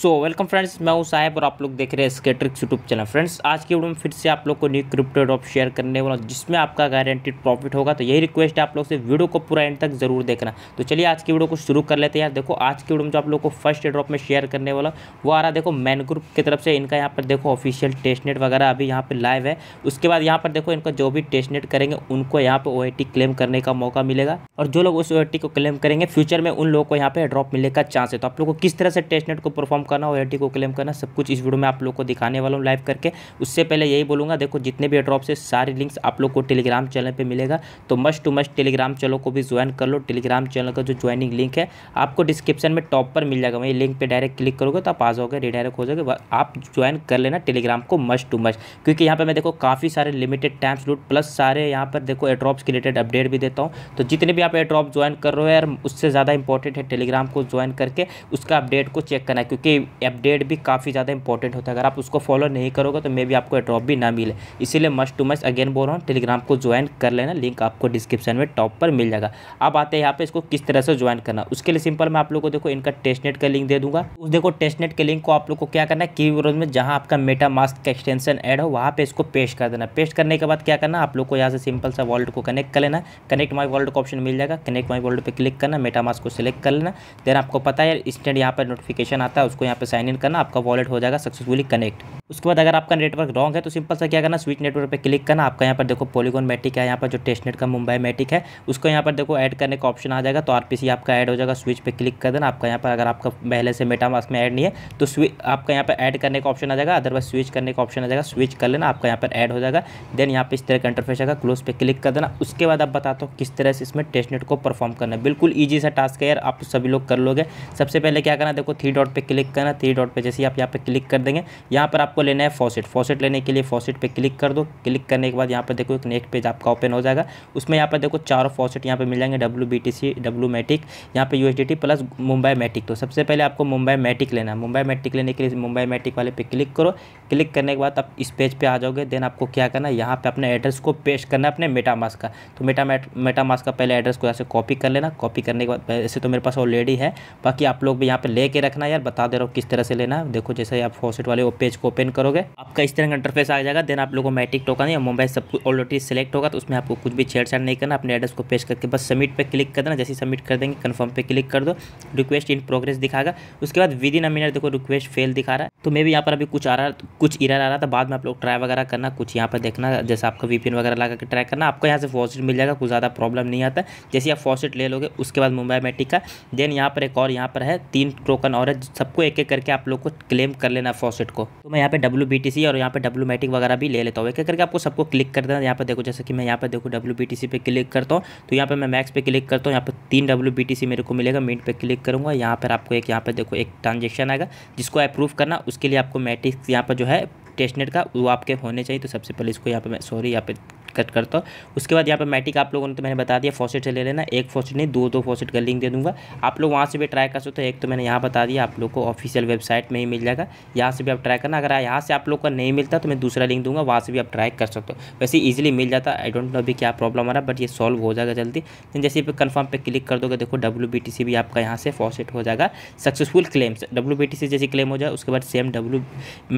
so welcome friends मैं हूं साहेब और आप लोग देख रहे हैं स्केट्रिक्स यूट्यूब चैनल फ्रेंड्स आज की वीडियो में फिर से आप लोग को न्यू क्रिप्टो ड्रॉप शेयर करने वाला जिसमें आपका गारंटीड प्रॉफिट होगा तो यही रिक्वेस्ट है आप लोग से वीडियो को पूरा एंड तक जरूर देखना तो चलिए आज की वीडियो को शुरू कर लेते हैं यार देखो आज की वीडियो में जो आप लोग को फर्स्ट ड्रॉप में शेयर करने वाला वो आ रहा देखो मैन ग्रुप की तरफ से इनका यहाँ पर देखो ऑफिशियल टेस्टनेट वगैरह अभी यहाँ पर लाइव है उसके बाद यहाँ पर देखो इनका जो भी टेस्टनेट करेंगे उनको यहाँ पर ओ क्लेम करने का मौका मिलेगा और जो लोग उस ओ को क्लेम करेंगे फ्यूचर में उन लोगों को यहाँ पर ड्रॉप मिलने का चांस है तो आप लोग को किस तरह से टेस्टनेट को परफॉर्म करना और एटी को क्लेम करना सब कुछ इस वीडियो में आप लोग को दिखाने वाला हूँ लाइव करके उससे पहले यही बोलूँगा देखो जितने भी एड्रॉप से सारे लिंक्स आप लोग को टेलीग्राम चैनल पर मिलेगा तो must to must Telegram channel को भी ज्वाइन कर लो टेलीग्राम चैनल का जो ज्वाइनिंग लिंक है आपको डिस्क्रिप्शन में टॉप पर मिल जाएगा वहीं लिंक पर डायरेक्ट क्लिक करोगे तो आप आ जाओगे रिडायरेक्ट हो जाओगे आप ज्वाइन कर लेना टेलीग्राम को मस्ट टू मस्ट क्योंकि यहाँ पर मैं देखो काफ़ी सारे लिमिटेड टाइम्स लूट प्लस सारे यहाँ पर देखो एड्रॉप्स के रिलेटेड अपडेट भी देता हूँ तो जितने भी आप एड्रॉप ज्वाइन कर रहे हो यार उससे ज़्यादा इंपॉर्टेंट है टेलीग्राम को ज्वाइन करके उसका अपडेट को चेक करना क्योंकि अपडेट भी काफ़ी ज़्यादा इंपॉर्टेंट होता है अगर आप उसको फॉलो नहीं करोगे तो मे भी आपको ड्रॉप भी ना मिले इसीलिए मस्ट टू मस्ट अगेन बोल रहा हूँ टेलीग्राम को ज्वाइन कर लेना लिंक आपको डिस्क्रिप्शन में टॉप पर मिल जाएगा अब आते हैं यहाँ पे इसको किस तरह से ज्वाइन करना उसके लिए सिंपल मैं आप लोग को देखो इनका टेस्टनेट का लिंक दे दूँगा उस देखो टेस्टनेट के लिंक को आप लोग को क्या करना है की में जहाँ आपका मेटा मास्क का एक्सटेंशन एड हो वहाँ पर इसको पेश कर देना पेश करने के बाद क्या करना आप लोग को यहाँ से सिंपल सा वॉल्ट को कनेक्ट कर लेना कनेक्ट माई वॉल्ट का ऑप्शन मिल जाएगा कनेक्ट माई वॉल्ट पर क्लिक करना मेटा मास्क को सिलेक्ट कर लेना देन आपको पता है इंस्टेंट यहाँ पर नोटिफिकेशन आता है उसको यहाँ पे साइन इन करना आपका वॉलेट हो जाएगा सक्सेसफुली कनेक्ट उसके बाद अगर आपका नेटवर्क रॉन्ग है तो सिंपल सा क्या करना स्विच नेटवर्क पे क्लिक करना आपका यहाँ पर देखो पोलीगोन मैटिक है यहाँ पर जो टेस्टनेट का मुंबई मैटिक है उसको यहाँ पर देखो ऐड करने का ऑप्शन आ जाएगा तो आरपीसी आपका ऐड हो जाएगा स्विच पे क्लिक कर देना आपका यहाँ पर अगर आपका पहले से मेटामास में ऐड नहीं है तो स्विच आपका यहाँ पर ऐड करने का ऑप्शन आ जाएगा अदरवाइज स्विच करने का ऑप्शन आ जाएगा स्विच कर लेना आपका यहाँ पर ऐड हो जाएगा देन यहाँ पर इस तरह का इंटरफेस आएगा क्लोज पर क्लिक कर देना उसके बाद आप बताता हूँ किस तरह से इसमें टेस्टनेट को परफॉर्म करना बिल्कुल ईजी सा टास्क है यार आप तो सभी लोग कर लोगे सबसे पहले क्या करना देखो थ्री डॉट पर क्लिक सकते हैं ना थ्री डॉट पे जैसे आप यहाँ पे क्लिक कर देंगे यहाँ पर आपको लेना है फॉसेट फॉसेट लेने के लिए फॉसेट पे क्लिक कर दो क्लिक करने के बाद यहाँ पर देखो एक नेक्स्ट पेज आपका ओपन हो जाएगा उसमें यहाँ पर देखो चारों फॉसेट यहाँ पर मिल जाएंगे W B T C W MATIC यहाँ पर यू प्लस मुंबई मैटिक तो सबसे पहले आपको मुंबई मैटिक लेना है मुंबई मैटिक लेने के लिए मुंबई मैटिक वाले पे क्लिक करो क्लिक करने के बाद आप इस पेज पर आ जाओगे देन आपको क्या करना है यहाँ पर अपने एड्रेस को पेस्ट करना है अपने मेटामास का तो मेटा मेटामास का पहले एड्रेस को यहाँ से कॉपी कर लेना कॉपी करने के बाद ऐसे तो मेरे पास ऑलरेडी है बाकी आप लोग भी यहाँ पे लेके रखना यार बता दे रहा हूँ और किस तरह से लेना है देखो जैसे आप फॉसेट वाले पेज को ओपन करोगे आपका इस तरह का इंटरफेस आ जाएगा देन आप लोगों को मैटिक टोकन या मोबाइल सब कुछ ऑलरेडी सेलेक्ट होगा तो उसमें आपको कुछ भी छेड़छाड़ नहीं करना अपने एड्रेस को पेश करके बस सबमिट पर क्लिक कर देना जैसे सबमिट कर देंगे कन्फर्म पर क्लिक कर दो रिक्वेस्ट इन प्रोग्रेस दिखाएगा उसके बाद विद इन अ मिनट देखो रिक्वेस्ट फेल दिखा रहा है तो मे भी यहाँ पर अभी कुछ आ रहा है कुछ इरा आ रहा था बाद में आप लोग ट्राई वगैरह करना कुछ यहाँ पर देखना जैसे आपका वीपीएन वगैरह लगा के ट्राई करना आपको यहाँ से फॉसिट मिल जाएगा कुछ ज़्यादा प्रॉब्लम नहीं आता जैसे आप फॉसिट ले लोगे उसके बाद मुंबई मेट्रिक का देन यहाँ पर एक और यहाँ पर है तीन टोकन और है सबको एक एक एक करके आप लोग को क्लेम कर लेना फॉसेट को तो मैं यहाँ पे डब्ल्यू और यहाँ पे डब्ल्यू वगैरह भी ले लेता हूँ एक एक करके आपको सबको क्लिक कर देना यहाँ पे देखो जैसे कि मैं यहाँ पे देखो डब्ल्यू पे क्लिक करता हूँ तो यहाँ पे मैं मैक्स पे क्लिक करता हूँ यहाँ पे तीन डब्ल्यू मेरे को मिलेगा मिनट पे क्लिक करूँगा यहाँ पर आपको एक यहाँ पे देखो एक ट्रांजेक्शन आएगा जिसको अप्रूव करना उसके लिए आपको मैटिक्स यहाँ पर जो है टेस्टनेट का वो आपके होने चाहिए तो सबसे पहले इसको यहाँ पे मैं सॉरी यहाँ पे कट करता हूँ उसके बाद यहाँ पर मैटिक आप लोगों ने तो मैंने बता दिया फॉसेट से ले लेना एक फॉसेट नहीं दो दो फॉसेट का लिंक दे दूँगा आप लोग वहाँ से भी ट्राई कर सकते हो एक तो मैंने यहाँ बता दिया आप लोग को ऑफिशियल वेबसाइट में ही मिल जाएगा यहाँ से भी आप ट्राई करना अगर यहाँ से आप लोग का नहीं मिलता तो मैं दूसरा लिंक दूंगा वहाँ से भी आप ट्राई कर सकते हो वैसे ईजिली मिल जाता आई डोंट नो अभी क्या प्रॉब्लम आ रहा बट ये सॉल्व हो जाएगा जल्दी लेकिन जैसे भी कन्फर्म पे क्लिक कर दोगे देखो डब्ल्यू भी आपका यहाँ से फॉसेट हो जाएगा सक्सेसफुल क्लेम्स डब्ल्यू जैसे क्लेम हो जाए उसके बाद सेम डब्ल्यू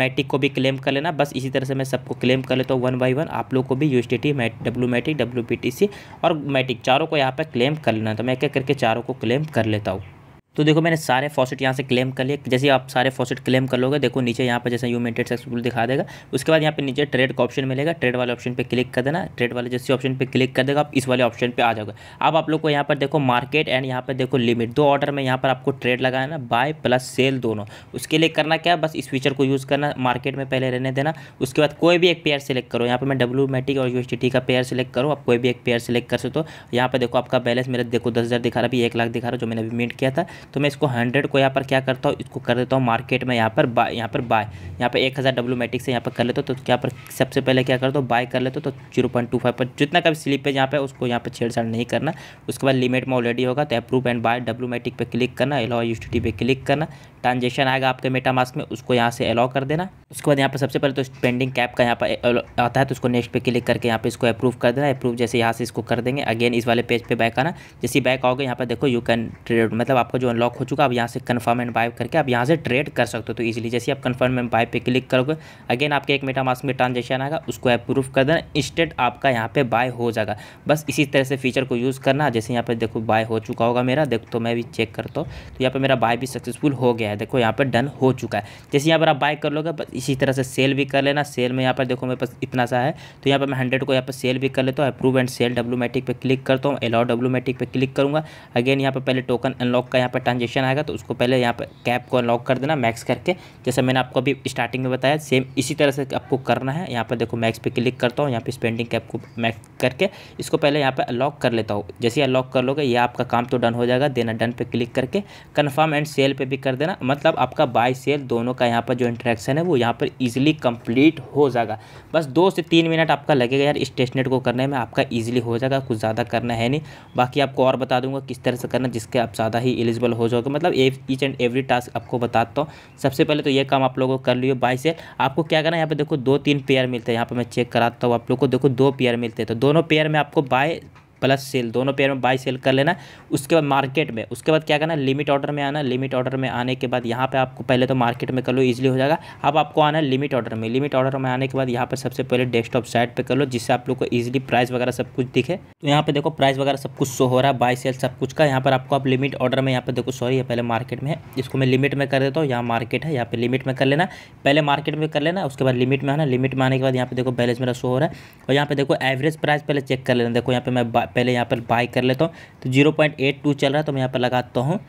मैटिक को भी क्लेम कर लेना बस इसी तरह से मैं सबको क्लेम कर लेता हूँ वन बाई वन आप लोग को भी U T mat W MATIC P T C और मैटिक चारों को यहाँ पर क्लेम कर लेना तो मैं क्या करके चारों को क्लेम कर लेता हूँ तो देखो मैंने सारे फॉसिट यहाँ से क्लेम कर लिए जैसे आप सारे फॉसिट क्लेम कर लोगे देखो नीचे यहाँ पर जैसे यू मेटेड सक्सेसफुल दिखा देगा उसके बाद यहाँ पे नीचे ट्रेड का ऑप्शन मिलेगा ट्रेड वाले ऑप्शन पे क्लिक कर देना ट्रेड वाले जैसे ऑप्शन पे क्लिक कर देगा आप इस वाले ऑप्शन पर आ जाओगे अब आप लोग को यहाँ पर देखो मार्केट एंड यहाँ पर देखो लिमिट दो ऑर्डर में यहाँ पर आपको ट्रेड लगाना बाय प्लस सेल दोनों उसके लिए करना क्या बस इस फीचर को यूज़ करना मार्केट में पहले रहने देना उसके बाद कोई भी एक पेयर सेलेक्ट करो यहाँ पर मैं डब्ल्यू मेटिक और यू का पेयर सेलेक्ट करो आप कोई भी एक पेयर सेलेक्ट कर सकते हो यहाँ पर देखो आपका बैलेंस मेरा देखो दस दिखा रहा है अभी एक लाख दिखा रहा जो मैंने अभी मीट किया था तो मैं इसको हंड्रेड को यहाँ पर क्या करता हूँ इसको कर देता हूँ मार्केट में यहाँ पर बाय यहाँ पर बाय यहाँ पर एक हज़ार डब्ल्यू मेटिक से यहाँ पर कर लेता हूँ तो यहाँ पर सबसे पहले क्या करता हूँ बाय कर लेता हूँ तो जीरो पॉइंट टू फाइव पर जितना का भी स्लिप है यहाँ पर उसको यहाँ पर छेड़छाड़ नहीं करना उसके बाद लिमिट में ऑलरेडी होगा तो approve and buy W MATIC पर क्लिक करना एलो यू पे क्लिक करना ट्रांजेक्शन आएगा आपके मेटामास्क में उसको यहाँ से अलाउ कर देना उसके बाद यहाँ पर सबसे पहले तो पेंडिंग कैप का यहाँ पर आता है तो उसको नेक्स्ट पे क्लिक करके यहाँ पे इसको अप्रूव कर देना अप्रूव जैसे यहाँ से इसको कर देंगे अगेन इस वाले पेज पे बैक आना जैसे बैक आओगे यहाँ पर देखो यू कैन ट्रेड मतलब आपको जो अनलॉक हो चुका अब यहाँ से कन्फर्म एंड बाय करके आप यहाँ से ट्रेड कर सकते हो तो ईजिली जैसे आप कन्फर्म एंड बाय पे क्लिक करोगे अगेन आपके एक मेटा मास्क में ट्रांजेक्शन आएगा उसको अप्रूव कर देना इंस्टेंट आपका यहाँ पे बाय हो जाएगा बस इसी तरह से फीचर को यूज़ करना जैसे यहाँ पर देखो बाय हो चुका होगा मेरा देखो तो मैं भी चेक करता हूँ तो यहाँ पर मेरा बाय भी सक्सेसफुल हो गया है देखो यहाँ पर डन हो चुका है जैसे यहाँ पर आप बाय कर लोगे बस इसी तरह से सेल भी कर लेना सेल में यहाँ पर देखो मेरे पास इतना सा है तो यहाँ पर मैं हंड्रेड को यहाँ पर सेल भी कर लेता हूँ अप्रूव एंड सेल डब्लूमेटिक पर क्लिक करता हूँ एलाउ डब्लूमेटिक पर क्लिक करूँगा अगेन यहाँ पर पहले टोकन अनलॉक का यहाँ पर पर ट्रांजेक्शन आएगा तो उसको पहले यहाँ पर कैप को अनलॉक कर देना मैक्स करके जैसे मैंने आपको अभी स्टार्टिंग में बताया सेम इसी तरह से आपको करना है यहाँ पर देखो मैक्स पे क्लिक करता हूँ यहाँ पे स्पेंडिंग कैप को मैक्स करके इसको पहले यहाँ पर अनलॉक कर लेता हूँ जैसे अनलॉक कर लोगे ये आपका काम तो डन हो जाएगा देना डन पर क्लिक करके कन्फर्म एंड सेल पर भी कर देना मतलब आपका बाय सेल दोनों का यहाँ पर जो इंट्रैक्शन है वो यहाँ पर ईजिली कम्प्लीट हो जाएगा बस दो से तीन मिनट आपका लगेगा यार स्टेशनेट को करने में आपका ईजिली हो जाएगा कुछ ज़्यादा करना है नहीं बाकी आपको और बता दूंगा किस तरह से करना जिसके आप ज़्यादा ही एलिजिबल अवेलेबल हो जाओगे तो मतलब ईच एंड एवरी टास्क आपको बताता हूँ सबसे पहले तो ये काम आप लोगों को कर लियो बाई सेल आपको क्या करना है यहाँ पे देखो दो तीन पेयर मिलते हैं यहाँ पे मैं चेक कराता हूँ आप लोग को देखो दो पेयर मिलते हैं तो दोनों पेयर में आपको बाय प्लस सेल दोनों पेयर में बाई सेल कर लेना उसके बाद मार्केट में उसके बाद क्या करना लिमिट ऑर्डर में आना लिमिट ऑर्डर में आने के बाद यहाँ पे आपको पहले तो मार्केट में कर लो ईजिली हो जाएगा अब आपको आना लिमिट ऑर्डर में लिमिट ऑर्डर में आने के बाद यहाँ पर सबसे पहले डेस्कटॉप साइड पर कर लो जिससे आप लोग को ईजिली प्राइस वगैरह सब कुछ दिखे तो यहाँ पर देखो प्राइस वगैरह सब कुछ शो हो रहा है बाई सेल सब कुछ का यहाँ पर आपको आप लिमिट ऑर्डर में यहाँ पर देखो सॉरी पहले मार्केट में है इसको मैं लिमिट में कर देता हूँ यहाँ मार्केट है यहाँ पर लिमिट में कर लेना पहले मार्केट में कर लेना उसके बाद लिमिट में आना लिमिट में आने के बाद यहाँ पर देखो बैलेंस मेरा शो हो रहा है और यहाँ पर देखो एवरेज प्राइस पहले चेक कर लेना देखो यहाँ पर मैं पहले यहाँ पर बाई कर लेता हूँ तो जीरो पॉइंट एट टू चल रहा है तो मैं यहाँ पर लगाता हूँ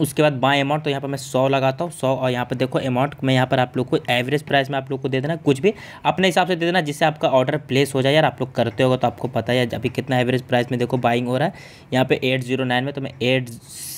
उसके बाद बाय अमाउंट तो यहाँ पर मैं सौ लगाता हूँ सौ और यहाँ पर देखो अमाउंट मैं यहाँ पर आप लोग को एवरेज प्राइस में आप लोग को दे देना कुछ भी अपने हिसाब से दे देना जिससे आपका ऑर्डर प्लेस हो जाए यार आप लोग करते होगा तो आपको पता है अभी कितना एवरेज प्राइस में देखो बाइंग हो रहा है यहाँ पे एट जीरो नाइन में तो मैं eight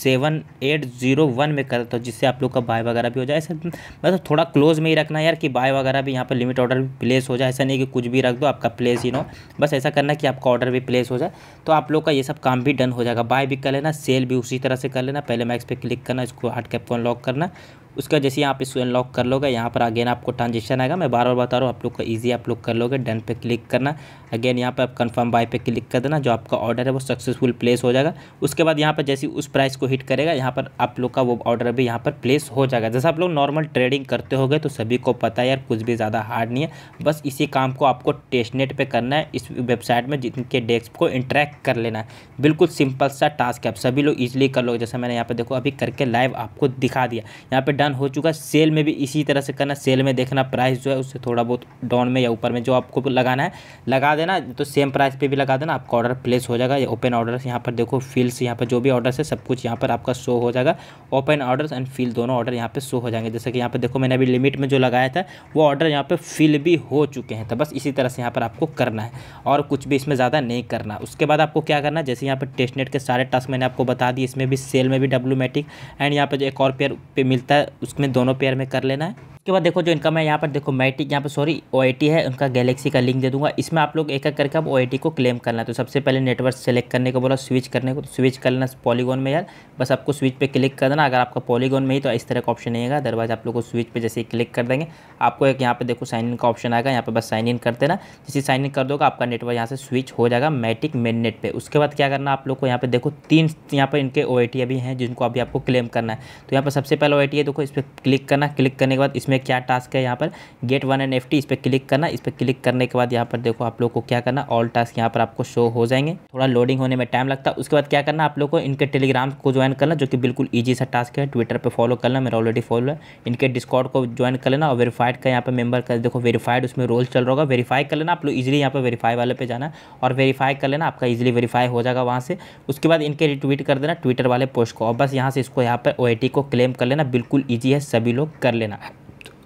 seven eight zero one में करता हूँ जिससे आप लोग का बाय वगैरह भी हो जाए ऐसा मतलब थोड़ा क्लोज में ही रखना यार कि बाय वगैरह भी यहाँ पर लिमिट ऑर्डर प्लेस हो जाए ऐसा नहीं कि कुछ भी रख दो आपका प्लेस ही ना बस ऐसा करना कि आपका ऑर्डर भी प्लेस हो जाए तो आप लोग का ये सब काम भी डन हो जाएगा बाय भी कर लेना सेल भी उसी तरह से कर लेना पहले मैं एक्सपेक्ट क्लिक करना इसको हार्ड कैप को अनलॉक करना उसका जैसे यहाँ पे इसको अनलॉक कर लोगे यहाँ पर अगेन आपको ट्रांजेक्शन आएगा मैं बार बार बता रहा हूँ आप लोग को ईजी आप लोग कर लोगे डन पे क्लिक करना अगेन यहाँ पर आप कंफर्म बाय पे क्लिक कर देना जो आपका ऑर्डर है वो सक्सेसफुल प्लेस हो जाएगा उसके बाद यहाँ पर जैसे उस प्राइस को हिट करेगा यहाँ पर आप लोग का वो ऑर्डर भी यहाँ पर प्लेस हो जाएगा जैसे आप लोग नॉर्मल ट्रेडिंग करते हो तो सभी को पता है यार कुछ भी ज़्यादा हार्ड नहीं है बस इसी काम को आपको टेस्टनेट पर करना है इस वेबसाइट में जिनके डेस्क को इंटरेक्ट कर लेना है बिल्कुल सिंपल सा टास्क है आप सभी लोग ईजिली कर लो जैसे मैंने यहाँ पर देखो अभी करके लाइव आपको दिखा दिया यहाँ पर डन हो चुका है सेल में भी इसी तरह से करना सेल में देखना प्राइस जो है उससे थोड़ा बहुत डाउन में या ऊपर में जो आपको लगाना है लगा देना तो सेम प्राइस पे भी लगा देना आपका ऑर्डर प्लेस हो जाएगा या ओपन ऑर्डर्स यहाँ पर देखो फील्स यहाँ पर जो भी ऑर्डर्स है सब कुछ यहाँ पर आपका शो हो जाएगा ओपन ऑर्डर्स एंड फील दोनों ऑर्डर यहाँ पर शो हो जाएंगे जैसे कि यहाँ पर देखो मैंने अभी लिमिट में जो लगाया था वो ऑर्डर यहाँ पर फिल भी हो चुके हैं तो बस इसी तरह से यहाँ पर आपको करना है और कुछ भी इसमें ज़्यादा नहीं करना उसके बाद आपको क्या करना जैसे यहाँ पर नेट के सारे टास्क मैंने आपको बता दिए इसमें भी सेल में भी डब्लू एंड यहाँ पर जो एक और पेयर पे मिलता है उसमें दोनों पेयर में कर लेना है उसके बाद देखो जो इनकम है यहाँ पर देखो मैटिक यहाँ पर सॉरी ओ है उनका गैलेक्सी का लिंक दे दूंगा इसमें आप लोग एक एक करके आप ओ को क्लेम करना है तो सबसे पहले नेटवर्क सेलेक्ट करने को बोला स्विच करने को तो स्विच कर लेना पॉलीगॉन में यार बस आपको स्विच पर क्लिक कर देना अगर आपका पॉलीगॉन में ही तो इस तरह का ऑप्शन नहीं आएगा अदरवाइज आप लोग को स्विच पर जैसे ही क्लिक कर देंगे आपको एक यहाँ पर देखो साइन इन का ऑप्शन आएगा यहाँ पर बस साइन इन कर देना जैसे साइन इन कर दोगे आपका नेटवर्क यहाँ से स्विच हो जाएगा मैटिक मेन नेट पर उसके बाद क्या करना आप लोग को यहाँ पर देखो तीन यहाँ पर इनके ओ अभी हैं जिनको अभी आपको क्लेम करना है तो यहाँ पर सबसे पहले ओ है देखो इस पर क्लिक करना क्लिक करने के बाद इसमें इसमें क्या टास्क है यहाँ पर गेट वन एंड एफ इस पर क्लिक करना इस पर क्लिक करने के बाद यहाँ पर देखो आप लोग को क्या करना ऑल टास्क यहाँ पर आपको शो हो जाएंगे थोड़ा लोडिंग होने में टाइम लगता है उसके बाद क्या करना आप लोग को इनके टेलीग्राम को ज्वाइन करना जो कि बिल्कुल ईजी सा टास्क है ट्विटर पर फॉलो करना मेरा ऑलरेडी फॉलो है इनके डिस्कॉर्ड को ज्वाइन कर लेना और वेरीफाइड का यहाँ पर मेबर कर देखो वेरीफाइड उसमें रोल चल रहा होगा वेरीफाई कर लेना आप लोग इजिली यहाँ पर वेरीफाई वाले पे जाना और वेरीफाई कर लेना आपका इजिली वेरीफाई हो जाएगा वहाँ से उसके बाद इनके रिट्वीट कर देना ट्विटर वाले पोस्ट को और बस यहाँ से इसको यहाँ पर ओ को क्लेम कर लेना बिल्कुल ईजी है सभी लोग कर लेना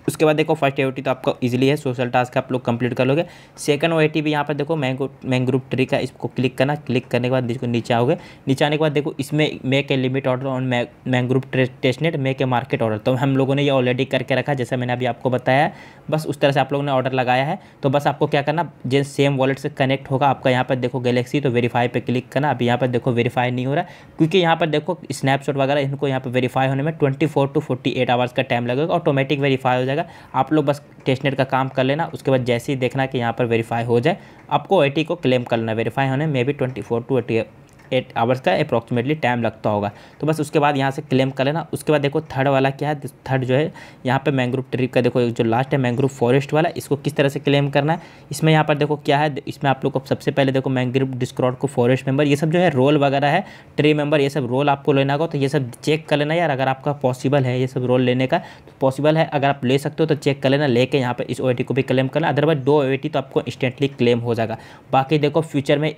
उसके बाद देखो फर्स्ट ए तो आपका इजीली है सोशल टास्क आप लोग कंप्लीट कर लोगे सेकंड ओ भी यहाँ पर देखो मैंगो मैंग्रूव ट्री का इसको क्लिक करना क्लिक करने के बाद इसको नीचे आओगे नीचे आने के बाद देखो इसमें make limit order on Mangrove testnet make market order तो हम लोगों ने ये ऑलरेडी करके रखा जैसा मैंने अभी आपको बताया बस उस तरह से आप लोगों ने ऑर्डर लगाया है तो बस आपको क्या करना जिस सेम वॉलेट से कनेक्ट होगा आपका यहाँ पर देखो गैलेक्सी तो वेरीफाई पर क्लिक करना अभी यहाँ पर देखो वेरीफाई नहीं हो रहा क्योंकि यहाँ पर देखो स्नैपशॉट वगैरह इनको यहाँ पर वेरीफाई होने में ट्वेंटी टू फोर्टी आवर्स का टाइम लगेगा ऑटोमेटिक वेरीफाई हो जाएगा जाएगा आप लोग बस टेस्टनेट का काम कर लेना उसके बाद जैसे ही देखना कि यहाँ पर वेरीफाई हो जाए आपको ओ को क्लेम कर लेना वेरीफाई होने में भी twenty four to eighty eight hours का अप्रॉक्सीमेटली टाइम लगता होगा तो बस उसके बाद यहाँ से क्लेम कर लेना उसके बाद देखो थर्ड वाला क्या है थर्ड जो है यहाँ पे मैंग्रोव ट्रिप का देखो जो लास्ट है मैंग्रोव फॉरेस्ट वाला इसको किस तरह से क्लेम करना है इसमें यहाँ पर देखो क्या है इसमें आप लोग को सबसे पहले देखो मैंग्रोव डिस्क्रॉड को फॉरेस्ट मेबर ये सब जो है रोल वगैरह है ट्री मेम्बर ये सब रोल आपको लेना होगा तो ये सब चेक कर लेना यार अगर आपका पॉसिबल है ये सब रोल लेने का तो पॉसिबल है अगर आप ले सकते हो तो चेक कर लेना लेके यहाँ पर इस ओ को भी क्लेम करना अदरवाइज दो ओ तो आपको इंस्टेंटली क्लेम हो जाएगा बाकी देखो फ्यूचर में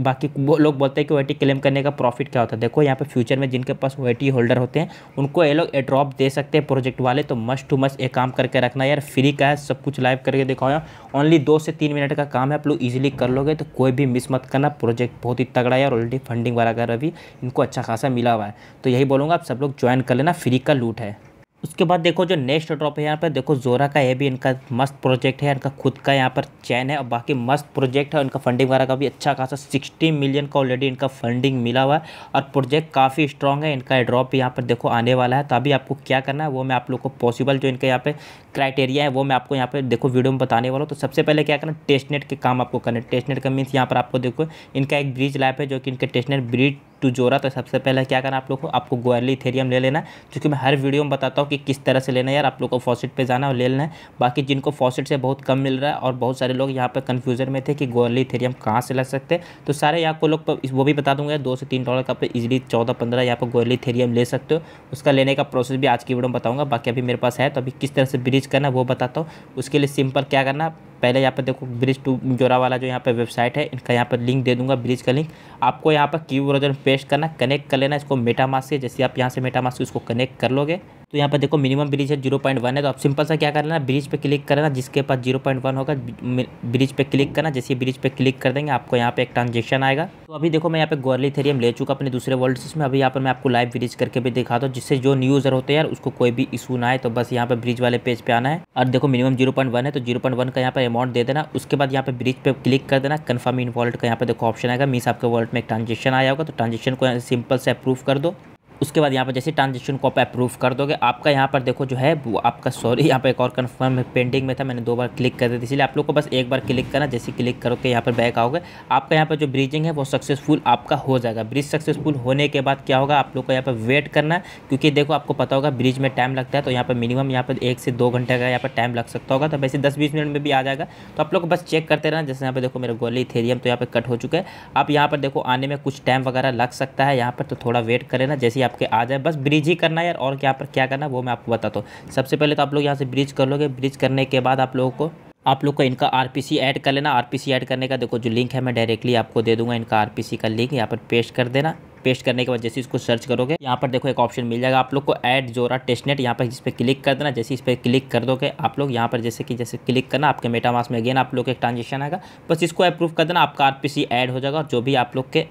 बाकी लोग बोलते हैं कि ओ क्लेम करने का प्रॉफिट क्या होता है देखो यहाँ पे फ्यूचर में जिनके पास ओ होल्डर होते हैं उनको ये लोग एड्रॉप दे सकते हैं प्रोजेक्ट वाले तो मस्ट टू मस्ट ये काम करके रखना यार फ्री का है सब कुछ लाइव करके दिखाओ ओनली दो से तीन मिनट का काम है आप लोग ईजिली कर लोगे तो कोई भी मिस मत करना प्रोजेक्ट बहुत ही तगड़ा है और ऑलरेडी फंडिंग वाला कर अभी इनको अच्छा खासा मिला हुआ है तो यही बोलूँगा आप सब लोग ज्वाइन कर लेना फ्री का लूट है उसके बाद देखो जो नेक्स्ट ड्रॉप है यहाँ पर देखो जोरा का ये भी इनका मस्त प्रोजेक्ट है इनका खुद का यहाँ पर चैन है और बाकी मस्त प्रोजेक्ट है इनका फंडिंग वगैरह का भी अच्छा खासा सिक्सटी मिलियन का ऑलरेडी इनका फंडिंग मिला हुआ है और प्रोजेक्ट काफ़ी स्ट्रॉन्ग है इनका ड्रॉप यहाँ पर देखो आने वाला है तो अभी आपको क्या करना है वो मैं आप लोग को पॉसिबल जो इनका यहाँ पर क्राइटेरिया है वो मैं आपको यहाँ पर देखो वीडियो में बताने वाला हूँ तो सबसे पहले क्या करना टेस्टनेट के काम आपको करना है टेस्टनेट का मीन्स यहाँ पर आपको देखो इनका एक ब्रिज लाइफ है जो कि इनके टेस्टनेट ब्रिज टू जोरा तो सबसे पहले क्या करना आप लोग को आपको गोयरली इथेरियम ले लेना है क्योंकि मैं हर वीडियो में बताता हूँ कि किस तरह से लेना है यार आप लोग को फॉसिट पर जाना और ले लेना है बाकी जिनको फॉसिट से बहुत कम मिल रहा है और बहुत सारे लोग यहाँ पर कन्फ्यूजन में थे कि गोयरली इथेरियम कहाँ से ले सकते तो सारे यहाँ को लोग वो भी बता दूंगा दो से तीन डॉलर का आप इजिली चौदह पंद्रह यहाँ पर गोयरली इथेरियम ले सकते हो उसका लेने का प्रोसेस भी आज की वीडियो में बताऊँगा बाकी अभी मेरे पास है तो अभी किस तरह से ब्रिज करना है वो बताता हूँ उसके लिए सिंपल क्या करना पहले यहाँ पर देखो ब्रिज टू जोरा वाला जो यहाँ पर वेबसाइट है इनका यहाँ पर लिंक दे दूंगा ब्रिज का लिंक आपको यहाँ पर की ब्राउजर में पेस्ट करना कनेक्ट कर लेना इसको मेटामास से जैसे आप यहाँ से मेटामास से इसको कनेक्ट कर लोगे तो यहाँ पर देखो मिनिमम ब्रिज है जीरो पॉइंट वन है तो आप सिंपल सा क्या करना है ब्रिज पे क्लिक करना जिसके पास जीरो पॉइंट वन होगा ब्रिज पे क्लिक करना जैसे ब्रिज पे क्लिक कर देंगे आपको यहाँ पे एक ट्रांजेक्शन आएगा तो अभी देखो मैं यहाँ पे गोरली थेरियम ले चुका अपने दूसरे वर्ल्ड में अभी यहाँ पर मैं आपको लाइव ब्रिज करके भी दिखा दो जिससे जो न्यू यूजर होते हैं यार उसको कोई भी इशू ना आए तो बस यहाँ पर ब्रिज वाले पेज पे आना है और देखो मिनिमम जीरो पॉइंट वन है तो जीरो पॉइंट वन का यहाँ पर अमाउंट दे देना उसके बाद यहाँ पर ब्रिज पे क्लिक कर देना कन्फर्म इन वॉल्ट का यहाँ पर देखो ऑप्शन आएगा मीस आपके वॉल्ट में एक ट्रांजेक्शन आया होगा तो ट्रांजेक्शन को सिंपल से अप्रूव कर दो उसके बाद यहाँ पर जैसे ट्रांजेक्शन को आप अप्रूव कर दोगे आपका यहाँ पर देखो जो है वो आपका सॉरी यहाँ पर एक और कन्फर्म पेंडिंग में था मैंने दो बार क्लिक कर दी इसलिए आप लोग को बस एक बार क्लिक करना जैसे क्लिक करो कि यहाँ पर बैक आओगे आपका यहाँ पर जो ब्रिजिंग है वो सक्सेसफुल आपका हो जाएगा ब्रिज सक्सेसफुल होने के बाद क्या होगा आप लोग को यहाँ पर वेट करना क्योंकि देखो आपको पता होगा ब्रिज में टाइम लगता है तो यहाँ पर मिनिमम यहाँ पर एक से दो घंटे का यहाँ पर टाइम लग सकता होगा तो वैसे दस बीस मिनट में भी आ जाएगा तो आप लोग बस चेक करते रहना जैसे यहाँ पर देखो मेरा गोली थेरियम तो यहाँ पर कट हो चुका है आप यहाँ पर देखो आने में कुछ टाइम वगैरह लग सकता है यहाँ पर तो थोड़ा वेट करें ना जैसे आपके आ जाए बस ब्रिज ही करना है यार और यहाँ पर क्या करना है वो मैं आपको बताता हूँ सबसे पहले तो आप लोग यहाँ से ब्रिज कर लोगे ब्रिज करने के बाद आप लोगों को आप लोग को इनका आरपीसी ऐड कर लेना आरपीसी ऐड करने का देखो जो लिंक है मैं डायरेक्टली आपको दे दूंगा इनका आरपीसी का लिंक यहाँ पर पेस्ट कर देना पेस्ट करने के बाद जैसे इसको सर्च करोगे यहाँ पर देखो एक ऑप्शन मिल जाएगा आप लोग को ऐड जोरा टेस्टनेट यहाँ पर जिस पर क्लिक कर देना जैसे इस पर क्लिक कर दोगे आप लोग यहाँ पर जैसे कि जैसे क्लिक करना आपके मेटामास में अगेन आप लोग एक ट्रांजेक्शन आएगा बस इसको अप्रूव कर देना आपका सी ऐड हो जाएगा और जो भी आप लोग के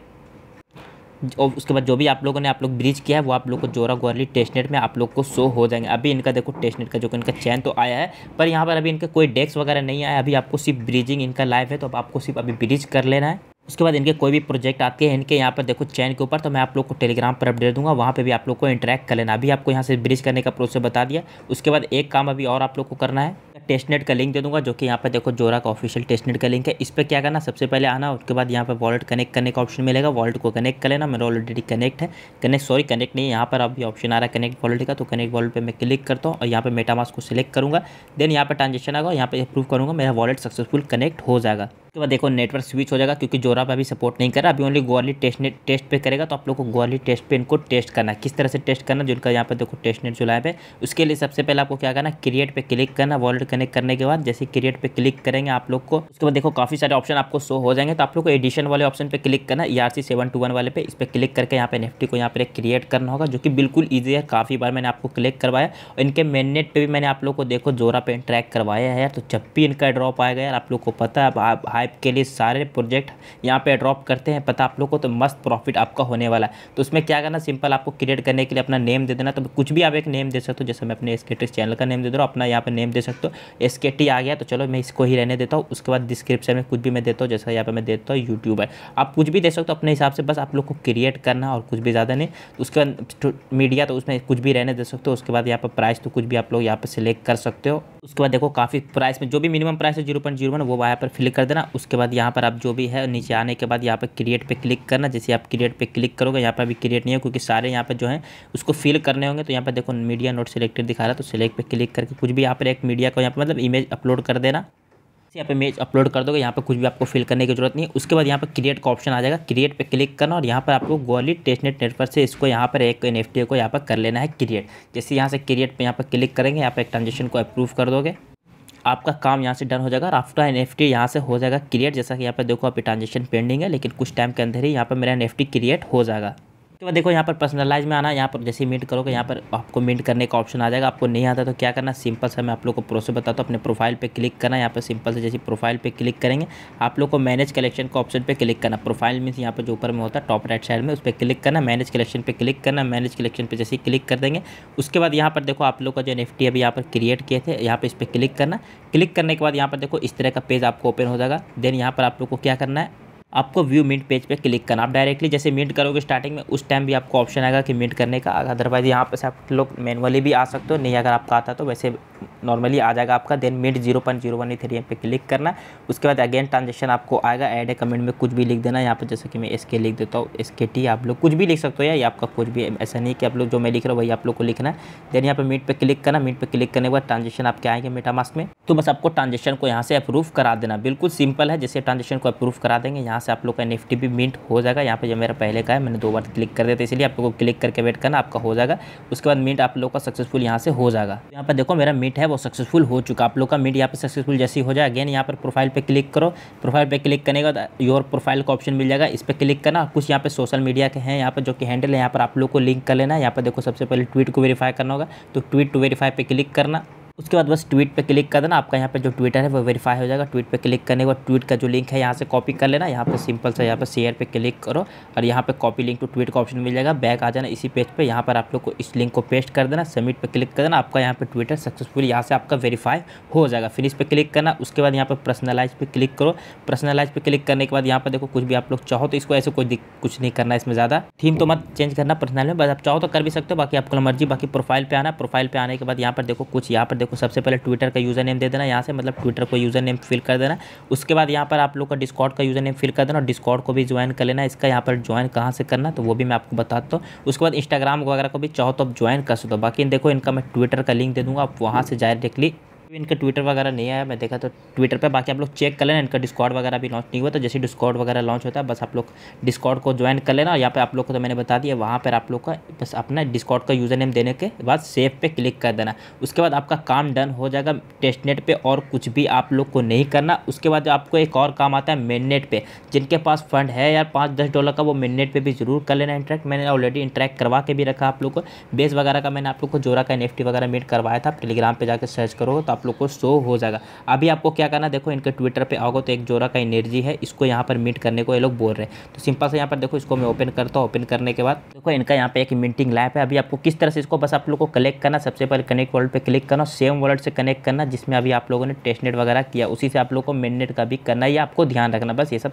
और उसके बाद जो भी आप लोगों ने आप लोग ब्रिज किया है वो आप लोग को जोरा ग्वारली टेस्टनेट में आप लोग को शो हो जाएंगे अभी इनका देखो टेस्टनेट का जो इनका चैन तो आया है पर यहाँ पर अभी इनका कोई डेस्क वगैरह नहीं आया अभी आपको सिर्फ ब्रिजिंग इनका लाइव है तो अब आपको सिर्फ अभी ब्रिज कर लेना है उसके बाद इनके कोई भी प्रोजेक्ट आते हैं इनके यहाँ पर देखो चैन के ऊपर तो मैं आप लोग को टेलीग्राम पर अपडेट दूंगा वहाँ पे भी आप लोग को इंटरेक्ट कर लेना अभी आपको यहाँ से ब्रिज करने का प्रोसेस बता दिया उसके बाद एक काम अभी और आप लोग को करना है टेस्टनेट का लिंक दे दूंगा जो कि यहाँ पर देखो जोरा का ऑफिशियल टेस्टनेट का लिंक है इस पर क्या करना सबसे पहले आना उसके बाद यहाँ पर वॉलेट कनेक्ट करने का ऑप्शन मिलेगा वॉलेट को कनेक्ट कर लेना मेरा ऑलरेडी कनेक्ट है कनेक्ट सॉरी कनेक्ट नहीं यहाँ पर अभी ऑप्शन आ रहा है कनेक्ट वॉलेट का तो कनेक्ट वॉलेट पर मैं क्लिक करता हूँ और यहाँ पर मेटामास को सिलेक्ट करूँगा देन यहाँ पर ट्रांजेक्शन आगा यहाँ पर अप्रूव करूँगा मेरा वॉलेट सक्सेसफुल कनेक्ट हो जाएगा उसके बाद देखो नेटवर्क स्विच हो जाएगा क्योंकि जोरा पर अभी सपोर्ट नहीं कर रहा अभी only Goerli test net test पे करेगा तो आप लोग को गोवाली टेस्ट पे इनको टेस्ट करना किस तरह से टेस्ट करना जिनका यहाँ पर देखो टेस्ट नेट जुलाए पे उसके लिए सबसे पहले आपको क्या करना क्रिएट पे क्लिक करना वॉलेट कनेक्ट करने के बाद जैसे क्रिएट पे क्लिक करेंगे आप लोग को उसके बाद देखो काफ़ी सारे ऑप्शन आपको शो हो जाएंगे तो आप लोग को एडिशन वाले ऑप्शन पे क्लिक करना E R C seven two one वाले पे इस पर क्लिक करके यहाँ पे निफ्टी को यहाँ पे क्रिएट करना होगा जो कि बिल्कुल ईजी है काफ़ी बार मैंने आपको क्लिक करवाया और इनके मेननेट पर भी मैंने आप लोग को देखो जोरा पे ट्रैक करवाया है तो जब भी इनका ड्रॉप आएगा यार आप लोग को पता है हाइप के लिए सारे प्रोजेक्ट यहाँ पे ड्रॉप करते हैं पता आप लोग को तो मस्त प्रॉफिट आपका होने वाला है तो उसमें क्या करना सिंपल आपको क्रिएट करने के लिए अपना नेम दे देना तो कुछ भी आप एक नेम दे सकते हो जैसे मैं अपने स्केटिक्स चैनल का नेम दे दे रहा हूँ अपना यहाँ पे नेम दे सकते हो एस टी आ गया तो चलो मैं इसको ही रहने देता हूँ उसके बाद डिस्क्रिप्शन में कुछ भी मैं देता हूँ जैसा यहाँ पर मैं देता हूँ यूट्यूब है आप कुछ भी दे सकते हो अपने हिसाब से बस आप लोग को क्रिएट करना और कुछ भी ज़्यादा नहीं तो उसके बाद मीडिया तो, तो उसमें कुछ भी रहने दे सकते हो उसके बाद यहाँ पर प्राइस तो कुछ भी आप लोग यहाँ पर सिलेक्ट कर सकते हो उसके बाद देखो काफ़ी प्राइस में जो भी मिनिमम प्राइस है जीरो पॉइंट जीरो वन वो यहाँ पर फिल कर देना उसके बाद यहाँ पर आप जो भी है नीचे आने के बाद यहाँ पर क्रिएट पे क्लिक करना जैसे आप क्रिएट पे क्लिक करोगे यहाँ पर अभी क्रिएट नहीं है क्योंकि सारे यहाँ पर जो है उसको फिल करने होंगे तो यहाँ पर देखो मीडिया नोट सिलेक्टेड दिखा रहा है तो सिलेक्ट पर क्लिक करके कुछ भी यहाँ पर एक मीडिया को यहाँ पर मतलब इमेज अपलोड कर देना यहाँ पे इमेज अपलोड कर दोगे यहाँ पे कुछ भी आपको फिल करने की जरूरत नहीं है उसके बाद यहाँ पे क्रिएट का ऑप्शन आ जाएगा क्रिएट पे क्लिक करना और यहाँ पर आपको गोली टेस्टनेट नेटवर्क से इसको यहाँ पर एक एन को यहाँ पर कर लेना है क्रिएट जैसे यहाँ से क्रिएट पे यहाँ पर क्लिक करेंगे यहाँ पर एक ट्रांजेक्शन को अप्रूव कर दोगे आपका काम यहाँ से डन हो जाएगा और आफ्टर एन एफ यहाँ से हो जाएगा क्रिएट जैसा कि यहाँ पर देखो आप ट्रांजेक्शन पेंडिंग है लेकिन कुछ टाइम के अंदर ही यहाँ पर मेरा एन क्रिएट हो जाएगा उसके तो बाद देखो यहाँ पर पर्सनलाइज में आना यहाँ पर जैसे मीट करोगे यहाँ पर आपको मीट करने का ऑप्शन आ जाएगा आपको नहीं आता तो क्या करना सिंपल सा मैं आप लोग को प्रोसेस बताता हूँ अपने प्रोफाइल पर क्लिक करना यहाँ पर सिंपल से जैसे प्रोफाइल पर क्लिक करेंगे आप लोग को मैनेज कलेक्शन का ऑप्शन पर क्लिक करना प्रोफाइल मीन्स यहाँ पर जो ऊपर में होता है टॉप राइट साइड में उस पर क्लिक करना मैनेज कलेक्शन पर क्लिक करना मैनेज कलेक्शन पर जैसे क्लिक कर देंगे उसके बाद यहाँ पर देखो आप लोग का जो एन अभी यहाँ पर क्रिएट किए थे यहाँ पर इस पर क्लिक करना क्लिक करने के बाद यहाँ पर देखो इस तरह का पेज आपको ओपन हो जाएगा देन यहाँ पर आप लोग को क्या करना है आपको व्यू मिट पेज पे क्लिक करना आप डायरेक्टली जैसे मिनट करोगे स्टार्टिंग में उस टाइम भी आपको ऑप्शन आएगा कि मिनट करने का अदरवाइज़ यहाँ पर आप लोग मैनुअली भी आ सकते हो नहीं अगर आपका आता तो वैसे नॉर्मली आ जाएगा आपका then mint zero point zero one three M पे क्लिक करना उसके बाद अगेन ट्रांजेक्शन आपको आएगा एड ए कमेंट में कुछ भी लिख देना यहाँ पर जैसे कि मैं एस के लिख देता हूँ एस के टी आप लोग कुछ भी लिख सकते हो या आपका कुछ भी ऐसा नहीं कि आप लोग जो मैं लिख रहा हूँ वही आप लोग को लिखना है देन यहाँ पर मिट पर क्लिक करना मिट पर क्लिक करने के बाद ट्रांजेक्शन आपके आएंगे मेटामास्क में तो बस आपको ट्रांजेक्शन को यहाँ से अप्रूव करा देना बिल्कुल सिंपल है जैसे ट्रांजेक्शन को अप्रूव करा देंगे यहाँ यहाँ से आप लोग का एन भी मिंट हो जाएगा यहाँ पे जो मेरा पहले का है मैंने दो बार क्लिक कर दिया था इसलिए आप लोग को क्लिक करके वेट करना आपका हो जाएगा उसके बाद मिंट आप लोग का सक्सेसफुल यहाँ से हो जाएगा यहाँ पर देखो मेरा मिट है वो सक्सेसफुल हो चुका आप लोग का मिट यहाँ पर सक्सेसफुल जैसे हो जाए अगेन यहाँ पर प्रोफाइल पर क्लिक करो प्रोफाइल पर क्लिक करने के बाद योर प्रोफाइल का ऑप्शन मिल जाएगा इस पर क्लिक करना कुछ यहाँ पर सोशल मीडिया के हैं यहाँ पर जो कि हैंडल है यहाँ पर आप लोग को लिंक कर लेना यहाँ पर देखो सबसे पहले ट्वीट को वेरीफाई करना होगा तो ट्वीट टू वेरीफाई पर क्लिक करना उसके बाद बस ट्वीट पे क्लिक कर देना आपका यहाँ पे जो ट्विटर है वो वेरीफाई हो जाएगा ट्वीट पे क्लिक करने के बाद ट्वीट का जो लिंक है यहाँ से कॉपी कर लेना यहाँ पे सिंपल सा यहाँ पे शेयर पे क्लिक करो और यहाँ पे कॉपी लिंक टू ट्वीट का ऑप्शन मिल जाएगा बैक आ जाना इसी पेज पे यहाँ पर आप लोग को इस लिंक को पेस्ट कर देना सबमिट पर क्लिक कर देना आपका यहाँ पर ट्विटर सक्सेसफुल यहाँ से आपका वेरीफाई हो जाएगा फिनिश पर क्लिक करना उसके बाद यहाँ पर पर्सनलाइज पे क्लिक करो पर्सनलाइज पे क्लिक करने के बाद यहाँ पर देखो कुछ भी आप लोग चाहो तो इसको ऐसे कोई कुछ नहीं करना इसमें ज़्यादा थीम तो मत चेंज करना पर्सनल में बस आप चाहो तो कर भी सकते हो बाकी आपको मर्जी बाकी प्रोफाइल पर आना प्रोफाइल पे आने के बाद यहाँ पर देखो कुछ यहाँ पर देखो सबसे पहले ट्विटर का यूज़र नेम दे देना यहाँ से मतलब ट्विटर को यूज़र नेम फिल कर देना उसके बाद यहाँ पर आप लोग का डिस्कॉट का यूज़र नेम फिल कर देना और डिस्कॉट को भी ज्वाइन कर लेना इसका यहाँ पर ज्वाइन कहाँ से करना तो वो भी मैं आपको बताता हूँ उसके बाद इंस्टाग्राम वगैरह को भी चाहो तो आप ज्वाइन कर सकते हो बाकी देखो इनका मैं ट्विटर का लिंक दे दूँगा आप वहाँ से डायरेक्टली इनका ट्विटर वगैरह नहीं आया मैं देखा तो ट्विटर पे बाकी आप लोग चेक कर लेना इनका डिस्कॉर्ड वगैरह भी लॉन्च नहीं हुआ तो जैसे डिस्कॉर्ड वगैरह लॉन्च होता है बस आप लोग डिस्कॉर्ड को ज्वाइन कर लेना यहाँ पे आप लोग को तो मैंने बता दिया वहाँ पर आप लोग का बस अपना डिस्कॉर्ड का यूज़र नेम देने के बाद सेफ पे क्लिक कर देना उसके बाद आपका काम डन हो जाएगा टेस्ट नेट पर और कुछ भी आप लोग को नहीं करना उसके बाद आपको एक और काम आता है मेन नेट जिनके पास फंड है यार पाँच दस डॉलर का वो मेन नेट पर भी ज़रूर कर लेना इंट्रैक्ट मैंने ऑलरेडी इंट्रैक्ट करवा के भी रखा आप लोग को बेस वगैरह का मैंने आप लोग को जोरा का एन वगैरह मीट करवाया था टेलीग्राम पर जाकर सर्च करोगे तो आप लोग को शो हो जाएगा अभी आपको क्या करना देखो इनके ट्विटर पर आओगे तो एक जोरा का एनर्जी है इसको यहाँ पर मीट करने को ये लोग बोल रहे हैं तो सिंपल से यहाँ पर देखो इसको मैं ओपन करता हूँ ओपन करने के बाद देखो इनका यहाँ पे एक मीटिंग लाइफ है अभी आपको किस तरह से इसको बस आप लोग को कलेक्ट करना सबसे पहले कनेक्ट वर्ल्ड पर क्लिक करना सेम वर्ल्ड से कनेक्ट करना जिसमें अभी आप लोगों ने टेस्टनेट वगैरह किया उसी से आप लोग को मेननेट का भी करना या आपको ध्यान रखना बस ये सब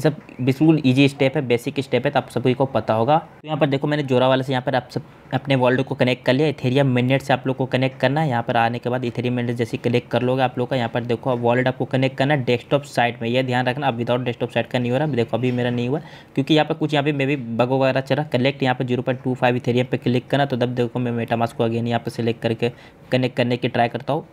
ये सब बिल्कुल ईजी स्टेप है बेसिक स्टेप है तो आप सभी को पता होगा तो यहाँ पर देखो मैंने जोरा वाले से यहाँ पर आप सब अपने वर्ल्ड को कनेक्ट कर लिया इथेरियम मेननेट से आप लोग को कनेक्ट करना है यहाँ पर आने के बाद इथेरियम मेननेट जैसे कलेक्ट कर लोगे आप लोग का यहाँ पर देखो वॉलेट आपको कनेक्ट करना है डेस्कटॉप साइट में यह ध्यान रखना अब विदाउट डेस्कटॉप साइट का नहीं हो रहा देखो अभी मेरा नहीं हुआ क्योंकि यहाँ पर कुछ यहाँ पे मे भी बग वगैरह चला कलेक्ट यहाँ पर zero point two five Ethereum पर क्लिक करना तो तब देखो मैं मेटामास को अगेन यहाँ पर सिलेक्ट करके कनेक्ट करने की ट्राई करता हूँ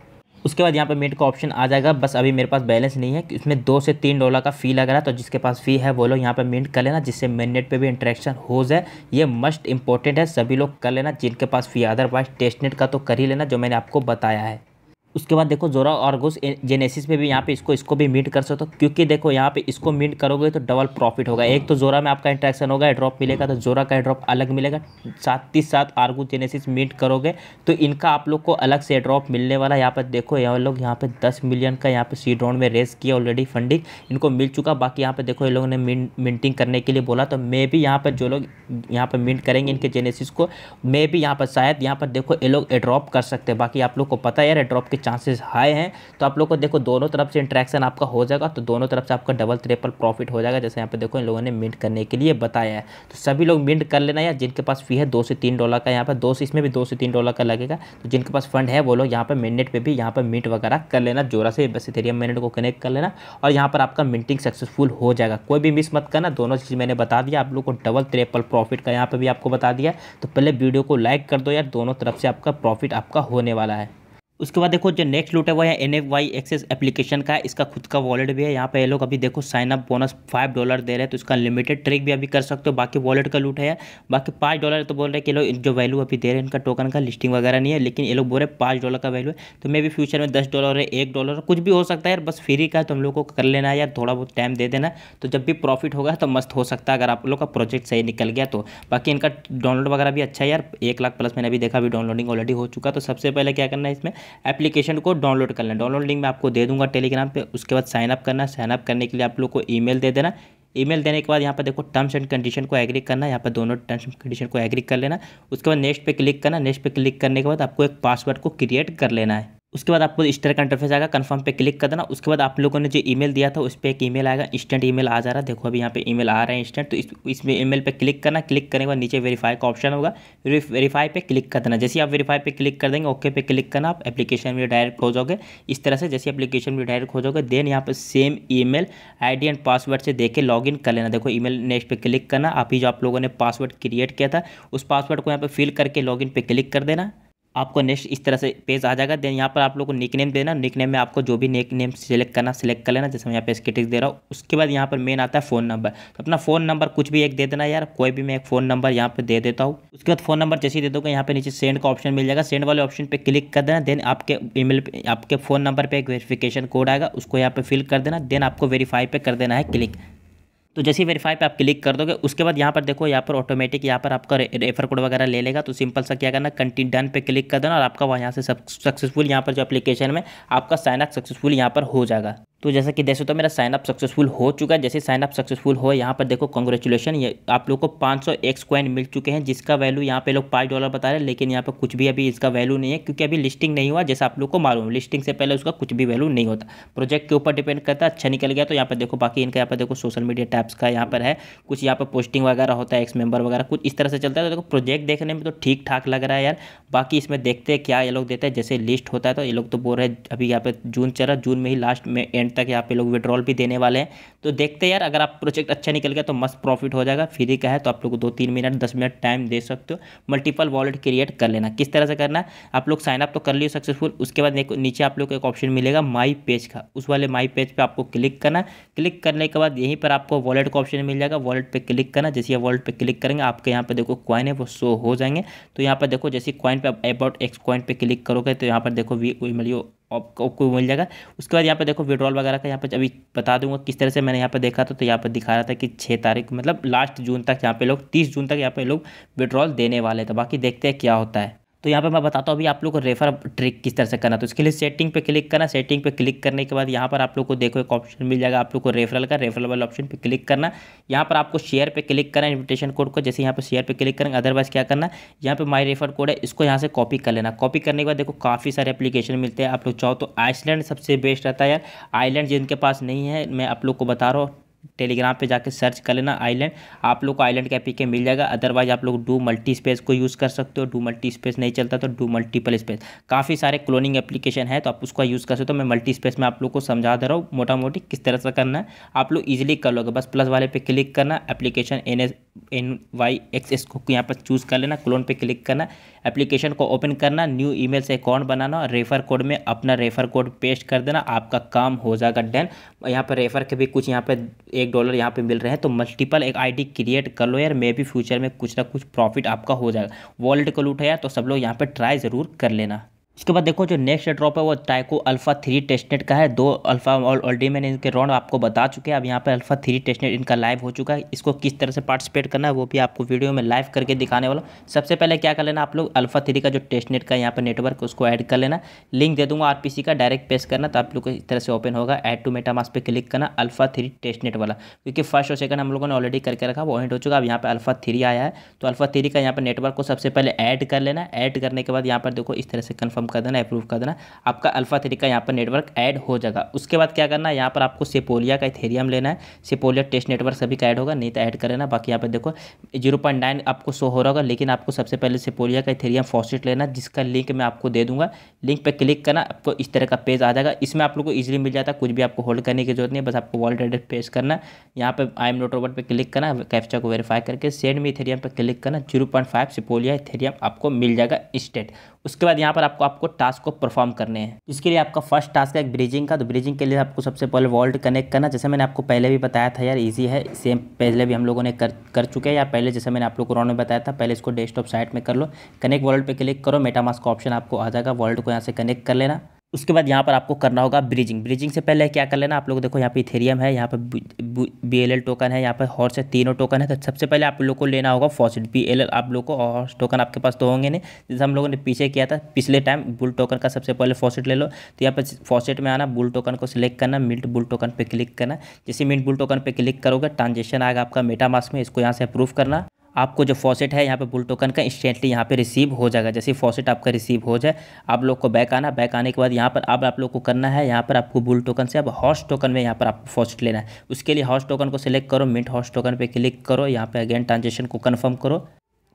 उसके बाद यहाँ पर मेट का ऑप्शन आ जाएगा बस अभी मेरे पास बैलेंस नहीं है इसमें दो से तीन डॉलर का फ़ी लग रहा है तो जिसके पास फ़ी है वो लोग यहाँ पर मिनट कर लेना जिससे नेट पे भी इंट्रैक्शन हो जाए ये मस्ट इंपॉर्टेंट है सभी लोग कर लेना जिनके पास फ़ी अदरवाइज टेस्टनेट का तो कर ही लेना जो मैंने आपको बताया है उसके बाद देखो जोरा ऑर्गोस जेनेसिस पे भी यहाँ पे इसको इसको भी मीट कर सकते हो क्योंकि देखो यहाँ पे इसको मीट करोगे तो डबल प्रॉफिट होगा एक तो जोरा में आपका इंट्रैक्शन होगा ड्रॉप मिलेगा तो जोरा का ड्रॉप अलग मिलेगा साथ ही साथ आर्गो जेनेसिस मीट करोगे तो इनका आप लोग को अलग से ड्रॉप मिलने वाला यहाँ पर देखो ये लोग यहाँ पे दस मिलियन का यहाँ पे सीड राउंड में रेस किया ऑलरेडी फंडिंग इनको मिल चुका बाकी यहाँ पे देखो ये लोगों ने मिनटिंग करने के लिए बोला तो मे भी यहाँ पर जो लोग यहाँ पर मीट करेंगे इनके जेनेसिस को मे भी यहाँ पर शायद यहाँ पर देखो ये लोग एड्रॉप कर सकते हैं बाकी आप लोग को पता है यार एड्रॉप के चांसेस हाई हैं तो आप लोग को देखो दोनों तरफ से इंट्रैक्शन आपका हो जाएगा तो दोनों तरफ से आपका डबल ट्रिपल प्रॉफिट हो जाएगा जैसे यहाँ पे देखो इन लोगों ने मिंट करने के लिए बताया है तो सभी लोग मिंट कर लेना या जिनके पास फी है दो से तीन डॉलर का यहाँ पर दो से इसमें भी दो से तीन डॉलर का लगेगा तो जिनके पास फंड है वो लोग यहाँ पर मिनट पर भी यहाँ पर मिट वगैरह कर लेना जोरा से बस इथेरियम मिनट को कनेक्ट कर लेना और यहाँ पर आपका मिनटिंग सक्सेसफुल हो जाएगा कोई भी मिस मत करना दोनों चीज़ मैंने बता दिया आप लोग को डबल ट्रिपल प्रॉफिट का यहाँ पर भी आपको बता दिया तो पहले वीडियो को लाइक कर दो यार दोनों तरफ से आपका प्रॉफिट आपका होने वाला है उसके बाद देखो जो नेक्स्ट लूट है वो है N F Y access application का है इसका खुद का वॉलेट भी है यहाँ पे ये लोग अभी देखो sign up bonus five dollar दे रहे हैं तो इसका लिमिटेड ट्रिक भी अभी कर सकते हो बाकी वॉलेट का लूट है बाकी पाँच डॉलर तो बोल रहे हैं कि लोग जो वैल्यू अभी दे रहे हैं इनका टोकन का लिस्टिंग वगैरह नहीं है लेकिन ये लोग बोल रहे हैं पाँच डॉलर का वैल्यू है तो मे भी फ्यूचर में दस डॉलर है एक डॉलर कुछ भी हो सकता है यार बस फ्री का तो हम लोग को कर लेना है यार थोड़ा बहुत टाइम दे देना तो जब भी प्रॉफिट होगा तो मस्त हो सकता है अगर आप लोग का प्रोजेक्ट सही निकल गया तो बाकी इनका डाउनलोड वगैरह भी अच्छा है यार एक लाख प्लस मैंने अभी देखा अभी डाउनलोडिंग ऑलरेडी हो चुका तो सबसे पहले क्या करना है इसमें एप्लीकेशन को डाउनलोड कर लें डाउनलोड लिंक मैं आपको दे दूंगा टेलीग्राम पे उसके बाद साइनअप करना साइनअप करने के लिए आप लोग को ईमेल दे देना ईमेल देने के बाद यहाँ पर देखो टर्म्स एंड कंडीशन को एग्री करना यहाँ पर दोनों टर्म्स एंड कंडीशन को एग्री कर लेना उसके बाद नेक्स्ट पे क्लिक करना नेक्स्ट पे क्लिक करने के बाद आपको एक पासवर्ड को क्रिएट कर लेना है उसके बाद आपको तरह का इंटरफेस आएगा कंफर्म पे क्लिक कर देना उसके बाद आप लोगों ने जो ईमेल दिया था उस पर एक ईमेल आएगा इंस्टेंट ईमेल आ जा रहा है देखो अभी यहाँ पे ईमेल आ रहा है इंस्टेंट तो इस इसमें ईमेल पे क्लिक करना क्लिक करने के बाद नीचे वेरीफाई का ऑप्शन होगा वेरीफाई पे क्लिक कर देना जैसे आप वेरीफाई पे क्लिक कर देंगे ओके पे क्लिक करना आप एप्लीकेशन में डायरेक्ट हो जाओगे इस तरह से जैसे एप्लीकेशन में डायरेक्ट हो जाओगे देन यहाँ पर same email and password से के लॉग कर लेना देखो ई मेल नेक्स्ट क्लिक करना अभी जो आप लोगों ने पासवर्ड क्रिएट किया था उस पासवर्ड को यहाँ पर फिल करके लॉग इन क्लिक कर देना आपको नेक्स्ट इस तरह से पेज आ जाएगा देन यहाँ पर आप लोग को निक नेम देना निक नेम में आपको जो भी निक नेम सेलेक्ट करना सेलेक्ट कर लेना जैसे मैं यहाँ पे स्केटिक्स दे रहा हूँ उसके बाद यहाँ पर मेन आता है फ़ोन नंबर तो अपना फ़ोन नंबर कुछ भी एक दे देना यार कोई भी मैं एक फ़ोन नंबर यहाँ पर दे देता हूँ उसके बाद फ़ोन नंबर जैसे ही दे दोगे यहाँ पर नीचे सेंड का ऑप्शन मिल जाएगा सेंड वाले ऑप्शन पर क्लिक कर देना देन आपके ई मेल आपके फ़ोन नंबर पर एक वेरीफिकेशन कोड आएगा उसको यहाँ पर फिल कर देना देन आपको वेरीफाई पर कर देना है क्लिक तो जैसे ही वेरीफाई पे आप क्लिक कर दोगे उसके बाद यहाँ पर देखो यहाँ पर ऑटोमेटिक यहाँ पर आपका रेफर कोड वगैरह ले लेगा तो सिंपल सा क्या करना कंटिन्यू डन पे क्लिक कर देना और आपका वहाँ यहाँ से सक्सेसफुल यहाँ पर जो एप्लीकेशन में आपका साइनअप सक्सेसफुल यहाँ पर हो जाएगा तो जैसा कि देख सकते हो मेरा साइन अप सक्सेसफुल हो चुका है जैसे साइन अप सक्सेसफुल हो यहाँ पर देखो कॉन्ग्रेचुलेशन ये आप लोग को 500 सौ एक्स क्वाइन मिल चुके हैं जिसका वैल्यू यहाँ पे लोग पाँच डॉलर बता रहे हैं लेकिन यहाँ पर कुछ भी अभी इसका वैल्यू नहीं है क्योंकि अभी लिस्टिंग नहीं हुआ जैसा आप लोग को मालूम लिस्टिंग से पहले उसका कुछ भी वैल्यू नहीं होता प्रोजेक्ट के ऊपर डिपेंड करता है अच्छा निकल गया तो यहाँ पर देखो बाकी इनका यहाँ पर देखो सोशल मीडिया टैप्स का यहाँ पर है कुछ यहाँ पर पोस्टिंग वगैरह होता है एक्स मेंबर वगैरह कुछ इस तरह से चलता है तो देखो प्रोजेक्ट देखने में तो ठीक ठाक लग रहा है यार बाकी इसमें देखते हैं क्या ये लोग देते हैं जैसे लिस्ट होता है तो ये लोग तो बोल रहे हैं अभी यहाँ पर जून चल रहा जून में ही लास्ट में एंड एंड तक यहाँ पे लोग विड्रॉल भी देने वाले हैं तो देखते हैं यार अगर आप प्रोजेक्ट अच्छा निकल गया तो मस्त प्रॉफिट हो जाएगा फ्री का है तो आप लोग दो तीन मिनट दस मिनट टाइम दे सकते हो मल्टीपल वॉलेट क्रिएट कर लेना किस तरह से करना आप लोग साइनअप तो कर लियो सक्सेसफुल उसके बाद नीचे आप लोग को एक ऑप्शन मिलेगा माई पेज का उस वाले माई पेज पर आपको क्लिक करना क्लिक करने के बाद यहीं पर आपको वॉलेट का ऑप्शन मिल जाएगा वॉलेट पर क्लिक करना जैसे वॉलेट पर क्लिक करेंगे आपके यहाँ पर देखो क्वाइन है वो शो हो जाएंगे तो यहाँ पर देखो जैसे क्वाइन पर अबाउट एक्स क्वाइन पर क्लिक करोगे तो यहाँ पर देखो वी मिलियो आपको मिल जाएगा उसके बाद यहाँ पे देखो विड्रॉल वगैरह का यहाँ पे अभी बता दूंगा किस तरह से मैंने यहाँ पे देखा था तो यहाँ पे दिखा रहा था कि छः तारीख मतलब लास्ट जून तक यहाँ पे लोग तीस जून तक यहाँ पे लोग विड्रॉल देने वाले थे बाकी देखते हैं क्या होता है तो यहाँ पर मैं बताता हूँ अभी आप लोग को रेफर ट्रिक किस तरह से करना तो इसके लिए सेटिंग पे क्लिक करना सेटिंग पे क्लिक करने के बाद यहाँ पर आप लोग को देखो एक ऑप्शन मिल जाएगा आप लोग को रेफरल का रेफरल वाले ऑप्शन पर क्लिक करना यहाँ पर आपको शेयर पर क्लिक करना इन्विटेशन कोड को जैसे यहाँ पर शेयर पर क्लिक करेंगे अदरवाइज क्या करना यहाँ पर माई रेफर कोड है इसको यहाँ से कॉपी कर लेना कॉपी करने के बाद देखो काफ़ी सारे एप्लीकेशन मिलते हैं आप लोग चाहो तो आइसलैंड सबसे बेस्ट रहता है यार आइलैंड जिनके पास नहीं है मैं आप लोग को बता रहा हूँ टेलीग्राम पे जाके सर्च कर लेना आइलैंड आप लोग को आइलैंड का के मिल जाएगा अदरवाइज आप लोग डू मल्टी स्पेस को यूज़ कर सकते हो डू मल्टी स्पेस नहीं चलता तो डू मल्टीपल स्पेस काफ़ी सारे क्लोनिंग एप्लीकेशन है तो आप उसका यूज़ कर सकते हो मैं मल्टी स्पेस में आप लोग को समझा दे रहा हूँ मोटा मोटी किस तरह से करना है आप लोग ईजिली कर लोगे बस प्लस वाले पे क्लिक करना application N S N Y X S को यहाँ पर चूज़ कर लेना क्लोन पर क्लिक करना एप्लीकेशन को ओपन करना न्यू मेल से अकाउंट बनाना और रेफर कोड में अपना रेफर कोड पेस्ट कर देना आपका काम हो जाएगा डन यहाँ पर रेफर के भी कुछ यहाँ पर एक डॉलर यहाँ पे मिल रहे हैं तो मल्टीपल एक आईडी क्रिएट कर लो यार मे भी फ्यूचर में कुछ ना कुछ प्रॉफिट आपका हो जाएगा वॉलेट को लूट है यार तो सब लोग यहाँ पे ट्राई ज़रूर कर लेना उसके बाद देखो जो नेक्स्ट ड्रॉप है वो टाइको अल्फा थ्री टेस्टनेट का है दो अल्फा ऑलरेडी मैंने इनके राउंड आपको बता चुके हैं अब यहाँ पर अल्फा थ्री टेस्टनेट इनका लाइव हो चुका है इसको किस तरह से पार्टिसिपेट करना है वो भी आपको वीडियो में लाइव करके दिखाने वाला सबसे पहले क्या कर लेना आप लोग अल्फा थ्री का जो टेस्टनेट का यहाँ पर नेटवर्क उसको ऐड कर लेना लिंक दे दूँगा आर का डायरेक्ट पेस करना तो आप लोग को इस तरह से ओपन होगा एड टू मेटा पर क्लिक करना अल्फा थ्री टेस्टनेट वाला क्योंकि फर्स्ट और सेकंड हम लोगों ने ऑलरेडी करके रखा वो एंड हो चुका अब यहाँ पर अल्फा थ्री आया है तो अल्फा थ्री का यहाँ पर नेटवर्क को सबसे पहले ऐड कर लेना ऐड करने के बाद यहाँ पर देखो इस तरह से कन्फर्म कर देना अप्रूव कर देना आपका अल्फा थ्री का यहाँ पर नेटवर्क ऐड हो जाएगा उसके बाद क्या करना है यहाँ पर आपको सेपोलिया का इथेरियम लेना है सेपोलिया टेस्ट नेटवर्क सभी का ऐड होगा नहीं तो ऐड कर लेना बाकी यहाँ पर देखो जीरो आपको शो हो रहा होगा लेकिन आपको सबसे पहले सेपोलिया का इथेरियम फॉसिट लेना जिसका लिंक मैं आपको दे दूँगा लिंक पर क्लिक करना आपको इस तरह का पेज आ जाएगा इसमें आप लोग को ईजिली मिल जाता है कुछ भी आपको होल्ड करने की जरूरत नहीं बस आपको वॉलेट एड्रेस पेश करना यहाँ पर आई एम नोट रोबोट पर क्लिक करना कैप्चा को वेरीफाई करके सेंड मी इथेरियम पर क्लिक करना zero point five Sepolia Ethereum आपको मिल जाएगा स्टेट उसके बाद यहाँ पर आपको आप आपको टास्क को परफॉर्म करने हैं इसके लिए आपका फर्स्ट टास्क है एक ब्रिजिंग का तो ब्रिजिंग के लिए आपको सबसे पहले वॉल्ट कनेक्ट करना जैसे मैंने आपको पहले भी बताया था यार ईजी है सेम पहले भी हम लोगों ने कर कर चुके हैं या पहले जैसे मैंने आप लोग को में बताया था पहले इसको डेस्कटॉप साइट में कर लो कनेक्ट वॉल्ट पर क्लिक करो मेटामास्क का ऑप्शन आपको आ जाएगा वॉल्ट को यहाँ से कनेक्ट कर लेना उसके बाद यहाँ पर आपको करना होगा ब्रिजिंग ब्रिजिंग से पहले क्या कर लेना आप लोग देखो यहाँ पे इथेरियम है यहाँ पर बी एल एल टोकन है यहाँ पर हॉर्स है तीनों टोकन है तो सबसे पहले आप लोग को लेना होगा फॉसिट बी एल एल आप लोग को हॉर्स टोकन आपके पास तो होंगे नहीं जैसे हम लोगों ने पीछे किया था पिछले टाइम बुल टोकन का सबसे पहले फॉसिट ले लो तो यहाँ पर फॉसिट में आना बुल टोकन को सिलेक्ट करना मिल्ट बुल टोकन पर क्लिक करना जैसे मिल्ट बुल टोकन पर क्लिक करोगे ट्रांजेक्शन आएगा आपका मेटा में इसको यहाँ से अप्रूव करना आपको जो फॉसेट है यहाँ पे बुल टोकन का इंस्टेंटली यहाँ पे रिसीव हो जाएगा जैसे फॉसेट आपका रिसीव हो जाए आप लोग को बैक आना बैक आने के बाद यहाँ पर अब आप लोग को करना है यहाँ पर आपको बुल टोकन से अब हॉस्ट टोकन में यहाँ पर आपको फॉसेट लेना है उसके लिए हॉस्ट टोकन को सिलेक्ट करो मिट हॉस्ट टोकन पर क्लिक करो यहाँ पर अगेन ट्रांजेक्शन को कन्फर्म करो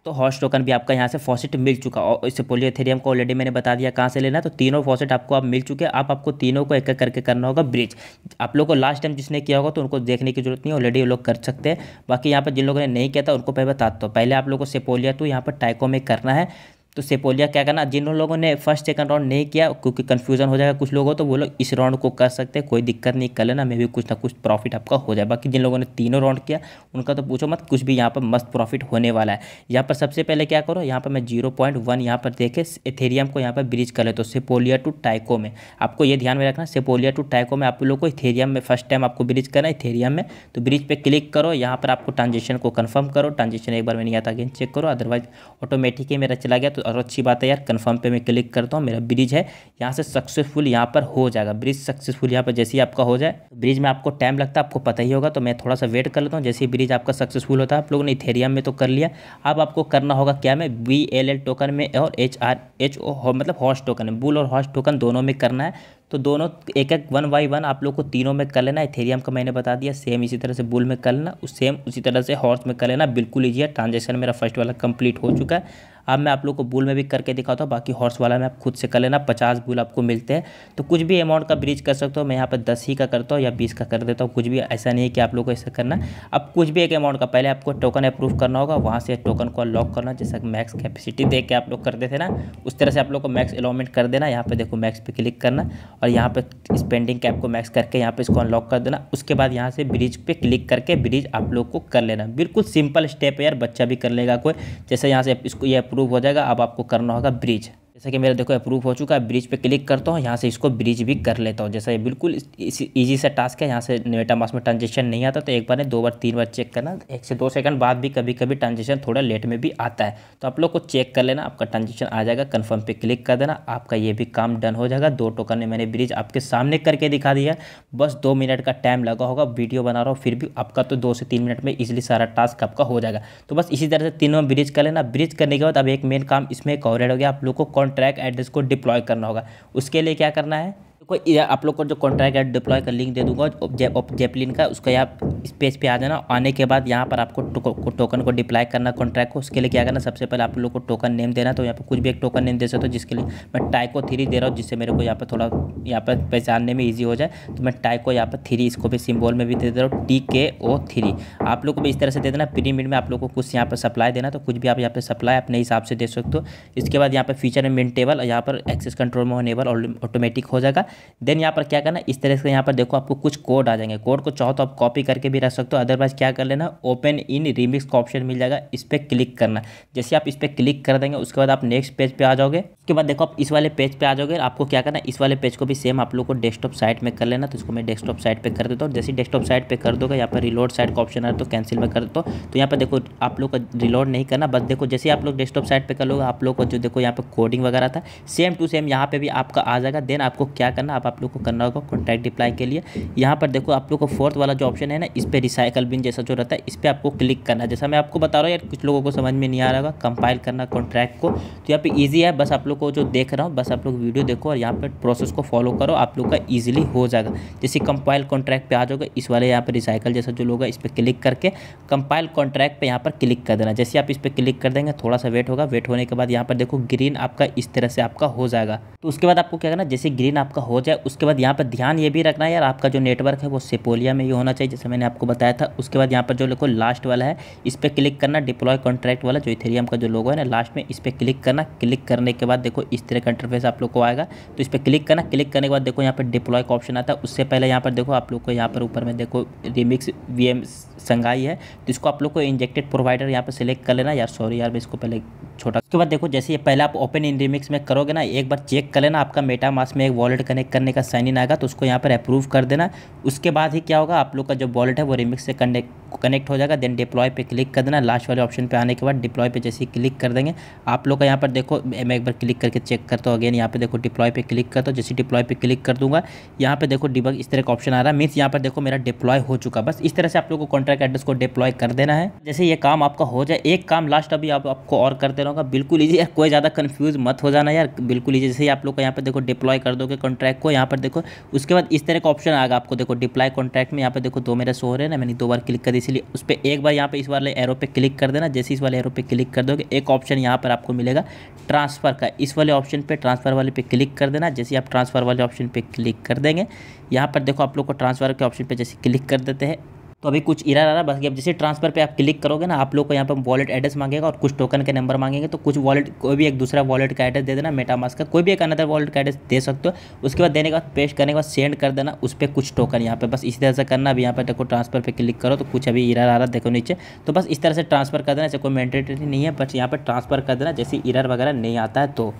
तो हॉस्ट टोकन भी आपका यहाँ से फॉसिट मिल चुका और इससे पोलियोथेरियम को ऑलरेडी मैंने बता दिया कहाँ से लेना तो तीनों फॉसिट आपको आप मिल चुके हैं आप आपको तीनों को एक एक करके करना होगा ब्रिज आप लोग को लास्ट टाइम जिसने किया होगा तो उनको देखने की जरूरत नहीं ऑलरेडी वो लोग कर सकते हैं बाकी यहाँ पर जिन लोगों ने नहीं किया था उनको पहले बताता हूँ पहले आप लोगों को सेपोलिया तो यहाँ पर टाइको में करना है तो सेपोलिया क्या करना जिन लोगों ने फर्स्ट सेकंड राउंड नहीं किया क्योंकि कन्फ्यूजन हो जाएगा कुछ लोगों तो वो लोग इस राउंड को कर सकते हैं कोई दिक्कत नहीं कर लेना मे भी कुछ ना कुछ प्रॉफिट आपका हो जाए बाकी जिन लोगों ने तीनों राउंड किया उनका तो पूछो मत कुछ भी यहाँ पर मस्त प्रॉफिट होने वाला है यहाँ पर सबसे पहले क्या करो यहाँ पर मैं जीरो पॉइंट वन यहाँ पर देखे एथेरियम को यहाँ पर ब्रिज कर ले तो सेपोलिया टू टाइको में आपको ये ध्यान में रखना सेपोलिया टू टाइको में आप लोग को इथेरियम में फर्स्ट टाइम आपको ब्रिज करना है इथेरियम में तो ब्रिज पर क्लिक करो यहाँ पर आपको ट्रांजेक्शन को कन्फर्म करो ट्रांजेक्शन एक बार में नहीं आता अगेन चेक करो अदरवाइज ऑटोमेटिक ही मेरा चला गया तो और अच्छी बात है यार कन्फर्म पे मैं क्लिक करता हूँ मेरा ब्रिज है यहाँ से सक्सेसफुल यहाँ पर हो जाएगा ब्रिज सक्सेसफुल यहाँ पर जैसे ही आपका हो जाए ब्रिज में आपको टाइम लगता है आपको पता ही होगा तो मैं थोड़ा सा वेट कर लेता हूँ जैसे ही ब्रिज आपका सक्सेसफुल होता है आप लोगों ने इथेरियम में तो कर लिया अब आपको करना होगा क्या मैं बी एल एल टोकन में और एच आर एच ओ मतलब हॉस्ट टोकन बुल और हॉस्ट टोकन दोनों में करना है तो दोनों एक एक वन बाई वन आप लोग को तीनों में कर लेना इथेरियम का मैंने बता दिया सेम इसी तरह से बुल में कर लेना उस सेम उसी तरह से हॉर्स में कर लेना बिल्कुल ईजी है ट्रांजेक्शन मेरा फर्स्ट वाला कंप्लीट हो चुका है अब मैं आप लोग को बुल में भी करके दिखाता हूँ बाकी हॉर्स वाला में आप खुद से कर लेना पचास बुल आपको मिलते हैं तो कुछ भी अमाउंट का ब्रिज कर सकते हो मैं यहाँ पर दस ही का करता हूँ या बीस का कर देता हूँ कुछ भी ऐसा नहीं है कि आप लोग को ऐसा करना अब कुछ भी एक अमाउंट का पहले आपको टोकन अप्रूव करना होगा वहाँ से टोकन को अनलॉक करना जैसा मैक्स कैपेसिटी देख के आप लोग करते थे ना उस तरह से आप लोग को मैक्स अलॉमेंट कर देना यहाँ पर देखो मैक्स पर क्लिक करना और यहाँ पे इस पेंडिंग कैप को मैक्स करके यहाँ पे इसको अनलॉक कर देना उसके बाद यहाँ से ब्रिज पे क्लिक करके ब्रिज आप लोग को कर लेना बिल्कुल सिंपल स्टेप है यार बच्चा भी कर लेगा कोई जैसे यहाँ से इसको ये अप्रूव हो जाएगा अब आपको करना होगा ब्रिज जैसे कि मेरा देखो अप्रूव हो चुका है ब्रिज पे क्लिक करता हूँ यहाँ से इसको ब्रिज भी कर लेता हूँ जैसा ये बिल्कुल ईजी सा टास्क है यहाँ से नेटा मास में ट्रांजेक्शन नहीं आता तो एक बार नहीं दो बार तीन बार चेक करना एक से दो सेकंड बाद भी कभी कभी ट्रांजेक्शन थोड़ा लेट में भी आता है तो आप लोग को चेक कर लेना आपका ट्रांजेक्शन आ जाएगा कन्फर्म पर क्लिक कर देना आपका ये भी काम डन हो जाएगा दो टोकन ने मैंने ब्रिज आपके सामने करके दिखा दिया बस दो मिनट का टाइम लगा होगा वीडियो बना रहा हूँ फिर भी आपका तो दो से तीन मिनट में इजिली सारा टास्क आपका हो जाएगा तो बस इसी तरह से तीनों ब्रिज कर लेना ब्रिज करने के बाद अब एक मेन काम इसमें कवरेड हो गया आप लोग को कौन ट्रैक एड्रेस को डिप्लॉय करना होगा उसके लिए क्या करना है आपको आप लोग को जो कॉन्ट्रैक्ट है डिप्लॉय का लिंक दे दूंगा जे, जेपलिन का उसको आप इस पेज पे आ जाना आने के बाद यहाँ पर आपको टो, टोकन को डिप्लॉय करना कॉन्ट्रैक्ट को उसके लिए क्या करना सबसे पहले आप लोग को टोकन नेम देना तो यहाँ पर कुछ भी एक टोकन नेम दे सकते हो जिसके लिए मैं टाइको थ्री दे रहा हूँ जिससे मेरे को यहाँ पर थोड़ा यहाँ पर पहचानने में ईजी हो जाए तो मैं टाइको यहाँ पर थ्री इसको भी सिम्बॉल में भी दे दे रहा हूँ टी के ओ थ्री आप लोग को भी इस तरह से दे देना प्रीमियड में आप लोग को कुछ यहाँ पर सप्लाई देना तो कुछ भी आप यहाँ पर सप्लाई अपने हिसाब से दे सकते हो इसके बाद यहाँ पर फीचर में मेन टेबल यहाँ पर एक्सेस कंट्रोल में होनेबल ऑटोमेटिक हो जाएगा देन यहाँ पर क्या करना इस तरह से यहाँ पर देखो आपको कुछ कोड आ जाएंगे कोड को चाहो तो आप कॉपी करके भी रख सकते हो अदरवाइज क्या कर लेना ओपन इन रिमिक्स का ऑप्शन मिल जाएगा इस पर क्लिक करना जैसे आप इस पर क्लिक कर देंगे उसके बाद आप नेक्स्ट पेज पर आ जाओगे उसके बाद देखो आप इस वाले पेज पर आ जाओगे आपको क्या करना इस वाले पेज को भी सेम आप लोग को डेस्कटॉप साइट में कर लेना तो इसको मैं डेस्कटॉप साइट पर कर देता हूँ जैसे डेस्कटॉप साइट पर कर दोगे यहाँ पर रिलोड साइट का ऑप्शन आ तो कैंसिल में कर देता हूँ तो यहाँ पर देखो आप लोग का रिलोड नहीं करना बस देखो जैसे आप लोग डेस्कटॉप साइट पर कर लोगे आप लोग को जो देखो यहाँ पर कोडिंग वगैरह था सेम टू सेम यहाँ पर भी आपका आ जाएगा देन आपको क्या करना करना आप आप लोग को करना होगा कॉन्टैक्ट रिप्लाई के लिए यहाँ पर देखो आप लोग को फोर्थ वाला जो ऑप्शन है ना इस पर रिसाइकल बिन जैसा जो रहता है इस पर आपको क्लिक करना जैसा मैं आपको बता रहा हूँ यार कुछ लोगों को समझ में नहीं आ रहा होगा कंपाइल करना कॉन्ट्रैक्ट को तो यहाँ पर ईजी है बस आप लोग को जो देख रहा हूँ बस आप लोग वीडियो देखो और यहाँ पर प्रोसेस को फॉलो करो आप लोग का ईजिली हो जाएगा जैसे कंपाइल कॉन्ट्रैक्ट पर आ जाओगे इस वाले यहाँ पर रिसाइकल जैसा जो लोग इस पर क्लिक करके कंपाइल कॉन्ट्रैक्ट पर यहाँ पर क्लिक कर देना जैसे आप इस पर क्लिक कर देंगे थोड़ा सा वेट होगा वेट होने के बाद यहाँ पर देखो ग्रीन आपका इस तरह से आपका हो जाएगा तो उसके बाद आपको क्या करना जैसे ग्रीन आपका हो हो जाए उसके बाद यहाँ पर ध्यान ये भी रखना है यार आपका जो नेटवर्क है वो सिपोलिया में ही होना चाहिए जैसे मैंने आपको बताया था उसके बाद यहाँ पर जो लोगों लास्ट वाला है इस पर क्लिक करना डिप्लॉय कॉन्ट्रैक्ट वाला जो इथेरियम का जो लोगो है ना लास्ट में इस पर क्लिक करना क्लिक करने के बाद देखो इस तरह का इंटरफेस आप लोग को आएगा तो इस पर क्लिक करना क्लिक करने के बाद देखो यहाँ पर डिप्लॉय का ऑप्शन आता है उससे पहले यहाँ पर देखो आप लोग को यहाँ पर ऊपर में देखो रिमिक्स वी एम संगाई है तो इसको आप लोग को इंजेक्टेड प्रोवाइडर यहाँ पर सिलेक्ट कर लेना यार सॉरी यार मैं इसको पहले छोटा उसके बाद देखो जैसे ये पहले आप ओपन इन रिमिक्स में करोगे ना एक बार चेक कर लेना आपका मेटा मास में एक वॉलेट कनेक्ट कनेक्ट करने का साइन इन आएगा तो उसको यहाँ पर अप्रूव कर देना उसके बाद ही क्या होगा आप लोग का जो वॉलेट है वो रिमिक्स से कनेक्ट कनेक्ट हो जाएगा देन डिप्लॉय पे क्लिक कर देना लास्ट वाले ऑप्शन पे आने के बाद डिप्लॉय पे जैसे ही क्लिक कर देंगे आप लोग का यहाँ पर देखो मैं एक बार क्लिक करके चेक करता हूँ अगेन यहाँ पर देखो डिप्लॉय पे क्लिक करता हूँ जैसे डिप्लॉय पे क्लिक कर दूंगा यहाँ पर देखो डिबग इस तरह का ऑप्शन आ रहा है मीन्स यहाँ पर देखो मेरा डिप्लॉय हो चुका बस इस तरह से आप लोग को कॉन्ट्रैक्ट एड्रेस को डिप्लॉय कर देना है जैसे ये काम आपका हो जाए एक काम लास्ट अभी आप, आपको और करते रहूँगा बिल्कुल ईजी यार कोई ज़्यादा कन्फ्यूज़ मत हो जाना यार बिल्कुल ईजी जैसे आप लोग का यहाँ पर देखो डिप्लॉय कर दोगे कॉन्ट्रैक्ट कॉन्ट्रैक्ट को यहाँ पर देखो उसके बाद इस तरह का ऑप्शन आएगा आपको देखो डिप्लाई कॉन्ट्रैक्ट में यहाँ पर देखो दो मेरे सो हो रहे हैं मैंने दो बार क्लिक कर इसलिए उस पर एक बार यहाँ पर इस वाले एरो पे क्लिक कर देना जैसे इस वाले एरो पे क्लिक कर दोगे एक ऑप्शन यहाँ पर आपको मिलेगा ट्रांसफ़र का इस वाले ऑप्शन पर ट्रांसफ़र वाले पे क्लिक कर देना जैसे आप ट्रांसफ़र वाले ऑप्शन पर क्लिक कर देंगे यहाँ पर देखो आप लोग को ट्रांसफ़र के ऑप्शन पर जैसे क्लिक कर देते हैं तो अभी कुछ इरा आ रहा बस अब जैसे ट्रांसफर पे आप क्लिक करोगे ना आप लोग को यहाँ पर वॉलेट एड्रेस मांगेगा और कुछ टोकन के नंबर मांगेंगे तो कुछ वॉलेट कोई भी एक दूसरा वॉलेट का एड्रेस दे देना मेटामास का कोई भी एक अनदर वॉलेट का एड्रेस दे सकते हो उसके बाद देने के बाद पेस्ट करने के बाद सेंड कर देना उस पर कुछ टोकन यहाँ पर बस इसी तरह से करना अभी यहाँ पर देखो ट्रांसफर पर क्लिक करो तो कुछ अभी इरा आ रहा देखो नीचे तो बस इस तरह से ट्रांसफर कर देना ऐसे कोई मैंडेटरी नहीं है बस यहाँ पर ट्रांसफर कर देना जैसे इरर वगैरह नहीं आता है तो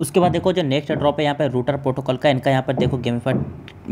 उसके बाद देखो जो नेक्स्ट ड्रॉप है यहाँ पर रूटर प्रोटोकॉल का इनका यहाँ पर देखो game for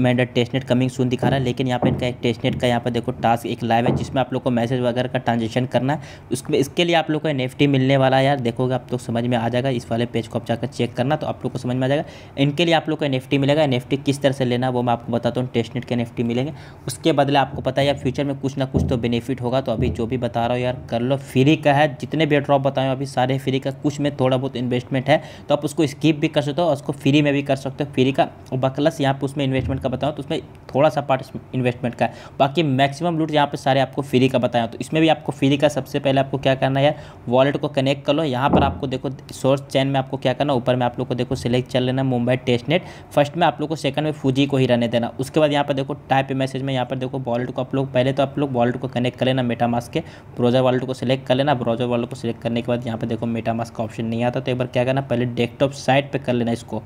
mended testnet coming soon दिखा रहा है लेकिन यहाँ पर इनका एक टेस्टनेट का यहाँ पर देखो टास्क एक लाइव है जिसमें आप लोग को मैसेज वगैरह का ट्रांजेक्शन करना है उसमें इसके लिए आप लोग को एन मिलने वाला है यार देखोगे आप लोग तो समझ में आ जाएगा इस वाले पेज को आप जाकर चेक करना तो आप लोग को समझ में आ जाएगा इनके लिए आप लोग को एन मिलेगा एन किस तरह से लेना वो मैं आपको बताता हूँ टेस्टनेट के एन मिलेंगे उसके बदले आपको पता है यार फ्यूचर में कुछ ना कुछ तो बेनिफिट होगा तो अभी जो भी बता रहा हूँ यार कर लो फ्री का है जितने भी ड्रॉप बताए अभी सारे फ्री का कुछ में थोड़ा बहुत इन्वेस्टमेंट है तो आप उसको स्किप भी कर सकते हो और उसको फ्री में भी कर सकते हो फ्री का और बकलस यहाँ पे उसमें इन्वेस्टमेंट का बताऊँ तो उसमें थोड़ा सा पार्ट इन्वेस्टमेंट का है बाकी मैक्सिमम लूट यहाँ पर सारे आपको फ्री का बताया तो इसमें भी आपको फ्री का सबसे पहले आपको क्या करना है वॉलेट को कनेक्ट कर लो यहाँ पर आपको देखो सोर्स चैन में आपको क्या करना ऊपर में आप लोग को देखो सिलेक्ट चल लेना मुंबई टेस्ट नेट फर्स्ट में आप लोग को सेकंड में फूजी को ही रहने देना उसके बाद यहाँ पर देखो टाइप मैसेज में यहाँ पर देखो वॉलेट को आप लोग पहले तो आप लोग वॉलेट को कनेक्ट कर लेना मेटामास के ब्रोजर वॉलेट को सिलेक्ट कर लेना ब्राउजर वॉलेट को सिलेक्ट करने के बाद यहाँ पर देखो मेटामास का ऑप्शन नहीं आता तो एक बार क्या करना पहले डेस्कटॉप साइड पे कर लेना इसको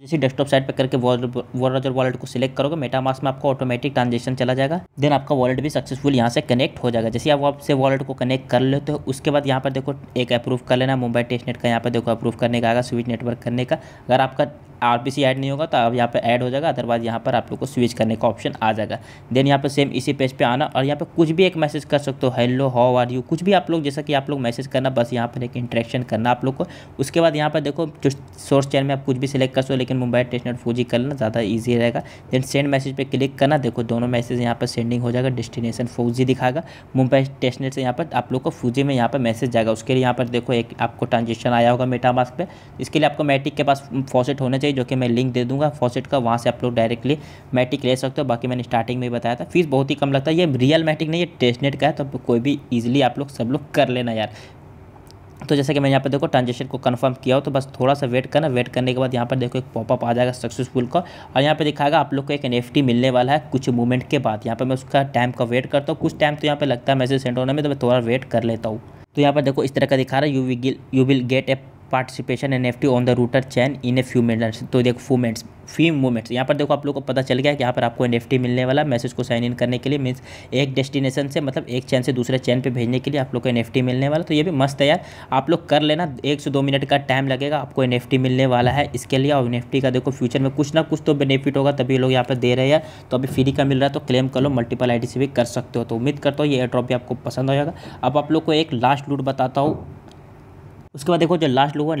जैसे डेस्कटॉप साइड पे करके वॉल वॉलर वॉलेट को सिलेक्ट करोगे मेटामास में आपका ऑटोमेटिक ट्रांजेक्शन चला जाएगा देन आपका वॉलेट भी सक्सेसफुल यहाँ से कनेक्ट हो जाएगा जैसे आप आपसे वॉलेट को कनेक्ट कर लेते हो उसके बाद यहाँ पर देखो एक अप्रूव कर लेना मुंबई टेस्ट नेट का यहाँ पर देखो अप्रूव करने का आएगा स्विच नेटवर्क करने का अगर आपका आर ऐड नहीं होगा तो अब यहाँ पर ऐड हो जाएगा अदरवाइज यहाँ पर आप लोग को स्विच करने का ऑप्शन आ जाएगा देन यहाँ पर सेम इसी पेज पे आना और यहाँ पर कुछ भी एक मैसेज कर सकते हो हेलो हाउ आर यू कुछ भी आप लोग जैसा कि आप लोग मैसेज करना बस यहाँ पर एक इंट्रैक्शन करना आप लोग को उसके बाद यहाँ पर देखो जो सोर्स चैन में आप कुछ भी सिलेक्ट कर सो लेकिन मुंबई टेस्टनेट फूजी करना ज़्यादा ईजी रहेगा देन सेंड मैसेज पर क्लिक करना देखो दोनों मैसेज यहाँ पर सेंडिंग हो जाएगा डेस्टिनेशन फूजी दिखाएगा मुंबई टेस्टनेट से यहाँ पर आप लोग को फूजी में यहाँ पर मैसेज जाएगा उसके लिए यहाँ पर देखो एक आपको ट्रांजेक्शन आया होगा मेटा मास्क पर इसके लिए आपको मैटिक के पास फॉसेट होना चाहिए है जो कि मैं लिंक दे दूंगा फॉसेट का वहाँ से आप लोग डायरेक्टली मैटिक ले सकते हो बाकी मैंने स्टार्टिंग में बताया था फीस बहुत ही कम लगता है ये रियल मैटिक नहीं ये टेस्टनेट का है तो कोई भी ईजिली आप लोग सब लोग कर लेना यार तो जैसे कि मैं यहाँ पर देखो ट्रांजेक्शन को कंफर्म किया हो तो बस थोड़ा सा वेट करना वेट करने के बाद यहाँ पर देखो एक पॉपअप आ जाएगा सक्सेसफुल का और यहाँ पर दिखाएगा आप लोग को एक एन मिलने वाला है कुछ मोमेंट के बाद यहाँ पर मैं उसका टाइम का वेट करता हूँ कुछ टाइम तो यहाँ पर लगता है मैसेज सेंड होने में तो मैं थोड़ा वेट कर लेता हूँ तो यहाँ पर देखो इस तरह का दिखा रहा है you will you will get a participation N F T on the router chain in a few minutes तो देखो फ्यू मिनट्स फ्यू मोमेंट्स यहाँ पर देखो आप लोग को पता चल गया कि यहाँ पर आपको एन एफ टी मिलने वाला मैसेज को साइन इन करने के लिए मीन्स एक डेस्टिनेशन से मतलब एक चैन से दूसरे चैन पे भेजने के लिए आप लोग को एन एफ टी मिलने वाला तो ये भी मस्त है यार आप लोग कर लेना एक से दो मिनट का टाइम लगेगा आपको एन एफ टी मिलने वाला है इसके लिए और एन एफ टी का देखो फ्यूचर में कुछ ना कुछ तो बेनिफिट होगा तभी लोग यहाँ पर दे रहे हैं तो अभी फ्री का मिल रहा है तो क्लेम कर लो मल्टीपल आई डी से भी कर सकते हो तो उम्मीद करता हूँ ये एयर ड्रॉप भी आपको पसंद हो जाएगा अब आप लोग को एक लास्ट लूट बताता हूँ उसके बाद देखो जो लास्ट लोग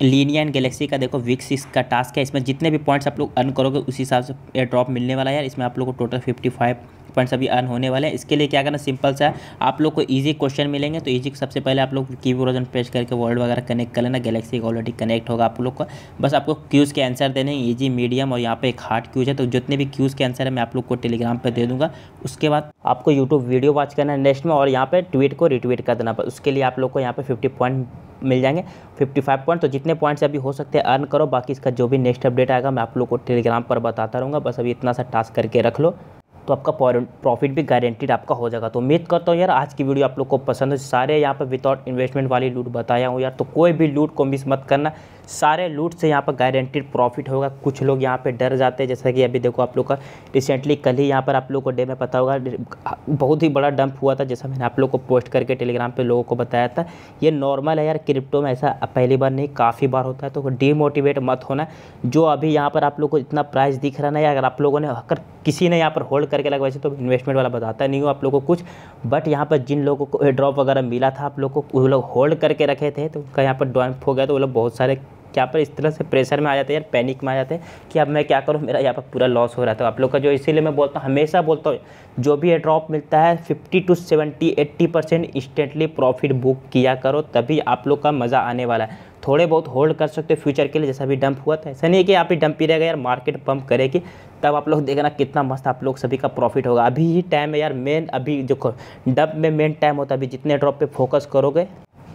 लीनिया एंड गैलेक्सी का देखो विक्स इसका टास्क है इसमें जितने भी पॉइंट्स आप लोग अर्न करोगे उस हिसाब से एयर ड्रॉप मिलने वाला है यार इसमें आप लोग को टोटल फिफ्टी फाइव पॉइंट्स अभी अर्न होने वाले हैं इसके लिए क्या करना सिंपल सा आप लोग को ईजी क्वेश्चन मिलेंगे तो ईजी सबसे पहले आप लोग की वर्जन पेश करके वर्ल्ड वगैरह कनेक्ट कर लेना गैलेक्सी ऑलरेडी कनेक्ट होगा आप लोग का बस आपको क्यूज़ के आंसर देने हैं ईजी मीडियम और यहाँ पे एक हार्ड क्यूज़ है तो जितने भी क्यूज़ के आंसर है मैं आप लोग को टेलीग्राम पर दे दूँगा उसके बाद आपको यूट्यूब वीडियो वॉच करना है नेक्स्ट में और यहाँ पर ट्वीट को रिट्वीट कर देना उसके लिए आप लोग को यहाँ पर फिफ्टी पॉइंट मिल जाएंगे 55 पॉइंट तो जितने पॉइंट्स अभी हो सकते हैं अर्न करो बाकी इसका जो भी नेक्स्ट अपडेट आएगा मैं आप लोग को टेलीग्राम पर बताता रहूँगा बस अभी इतना सा टास्क करके रख लो तो आपका प्रॉफिट भी गारंटीड आपका हो जाएगा तो उम्मीद करता हूँ यार आज की वीडियो आप लोग को पसंद हो सारे यहाँ पर विदाउट इन्वेस्टमेंट वाली लूट बताया हूँ यार तो कोई भी लूट को मिस मत करना सारे लूट से यहाँ पर गारंटीड प्रॉफिट होगा कुछ लोग यहाँ पर डर जाते हैं जैसा कि अभी देखो आप लोग का रिसेंटली कल ही यहाँ पर आप लोग को डे में पता होगा बहुत ही बड़ा डंप हुआ था जैसा मैंने आप लोग को पोस्ट करके टेलीग्राम पर लोगों को बताया था ये नॉर्मल है यार क्रिप्टो में ऐसा पहली बार नहीं काफ़ी बार होता है तो डीमोटिवेट मत होना जो अभी यहाँ पर आप लोग को इतना प्राइस दिख रहा ना यार अगर आप लोगों ने अगर किसी ने यहाँ पर होल्ड कर करके अलग वैसे तो इन्वेस्टमेंट वाला बताता नहीं हूँ आप लोग को कुछ बट यहाँ पर जिन लोगों को ड्रॉप वगैरह मिला था आप लोग को वो लोग होल्ड करके रखे थे तो उनका यहाँ पर ड्रॉप हो गया तो वो लोग बहुत सारे क्या पर इस तरह से प्रेशर में आ जाते हैं यार पैनिक में आ जाते हैं कि अब मैं क्या करूँ मेरा यहाँ पर पूरा लॉस हो रहा था तो आप लोग का जो इसीलिए मैं बोलता हूँ हमेशा बोलता हूँ जो भी ड्रॉप मिलता है 50 to 70 80 percent instantly profit book किया करो तभी आप लोग का मज़ा आने वाला है थोड़े बहुत होल्ड कर सकते हो फ्यूचर के लिए जैसा भी डंप हुआ था ऐसा नहीं है कि आप ही डंप ही रहेगा यार मार्केट पंप करेगी तब आप लोग देखना कितना मस्त आप लोग सभी का प्रॉफिट होगा अभी ही टाइम है यार मेन अभी जो डंप में मेन टाइम होता है अभी जितने ड्रॉप पर फोकस करोगे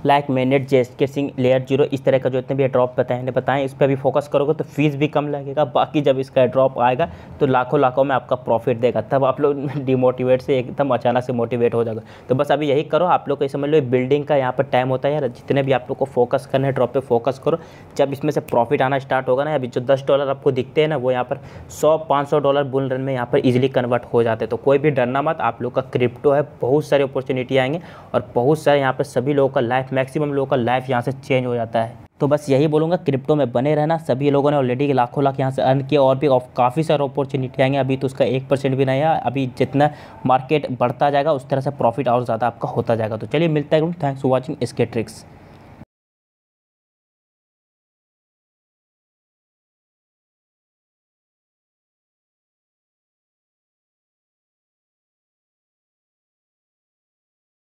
लाइक मैनेट के सिंह लेयर जीरो इस तरह का जो इतने भी ड्रॉप बताए हैं बताएं इस पर भी फोकस करोगे तो फीस भी कम लगेगा बाकी जब इसका ड्रॉप आएगा तो लाखों लाखों में आपका प्रॉफिट देगा तब आप लोग डिमोटिवेट से एकदम अचानक से मोटिवेट हो जाएगा तो बस अभी यही करो आप लोग को समझ लो बिल्डिंग का यहाँ पर टाइम होता है यार जितने भी आप लोग को फोकस करना है ड्रॉप पर फोकस करो जब इसमें से प्रॉफिट आना स्टार्ट होगा ना अभी जो दस डॉलर आपको दिखते हैं ना वो यहाँ पर सौ पाँच डॉलर बुल रन में यहाँ पर ईजिली कन्वर्ट हो जाते तो कोई भी डरना मत आप लोग का क्रिप्टो है बहुत सारी अपॉर्चुनिटी आएंगे और बहुत सारे यहाँ पर सभी लोगों का लाइफ मैक्सिमम लोगों का लाइफ यहाँ से चेंज हो जाता है तो बस यही बोलूँगा क्रिप्टो में बने रहना सभी लोगों ने ऑलरेडी लाखों लाख यहाँ से अर्न किया और भी काफ़ी सारे अपॉर्चुनिटी आएंगे अभी तो उसका एक परसेंट भी नहीं है अभी जितना मार्केट बढ़ता जाएगा उस तरह से प्रॉफिट और ज़्यादा आपका होता जाएगा तो चलिए मिलता है थैंक्स फॉर वॉचिंग इसके ट्रिक्स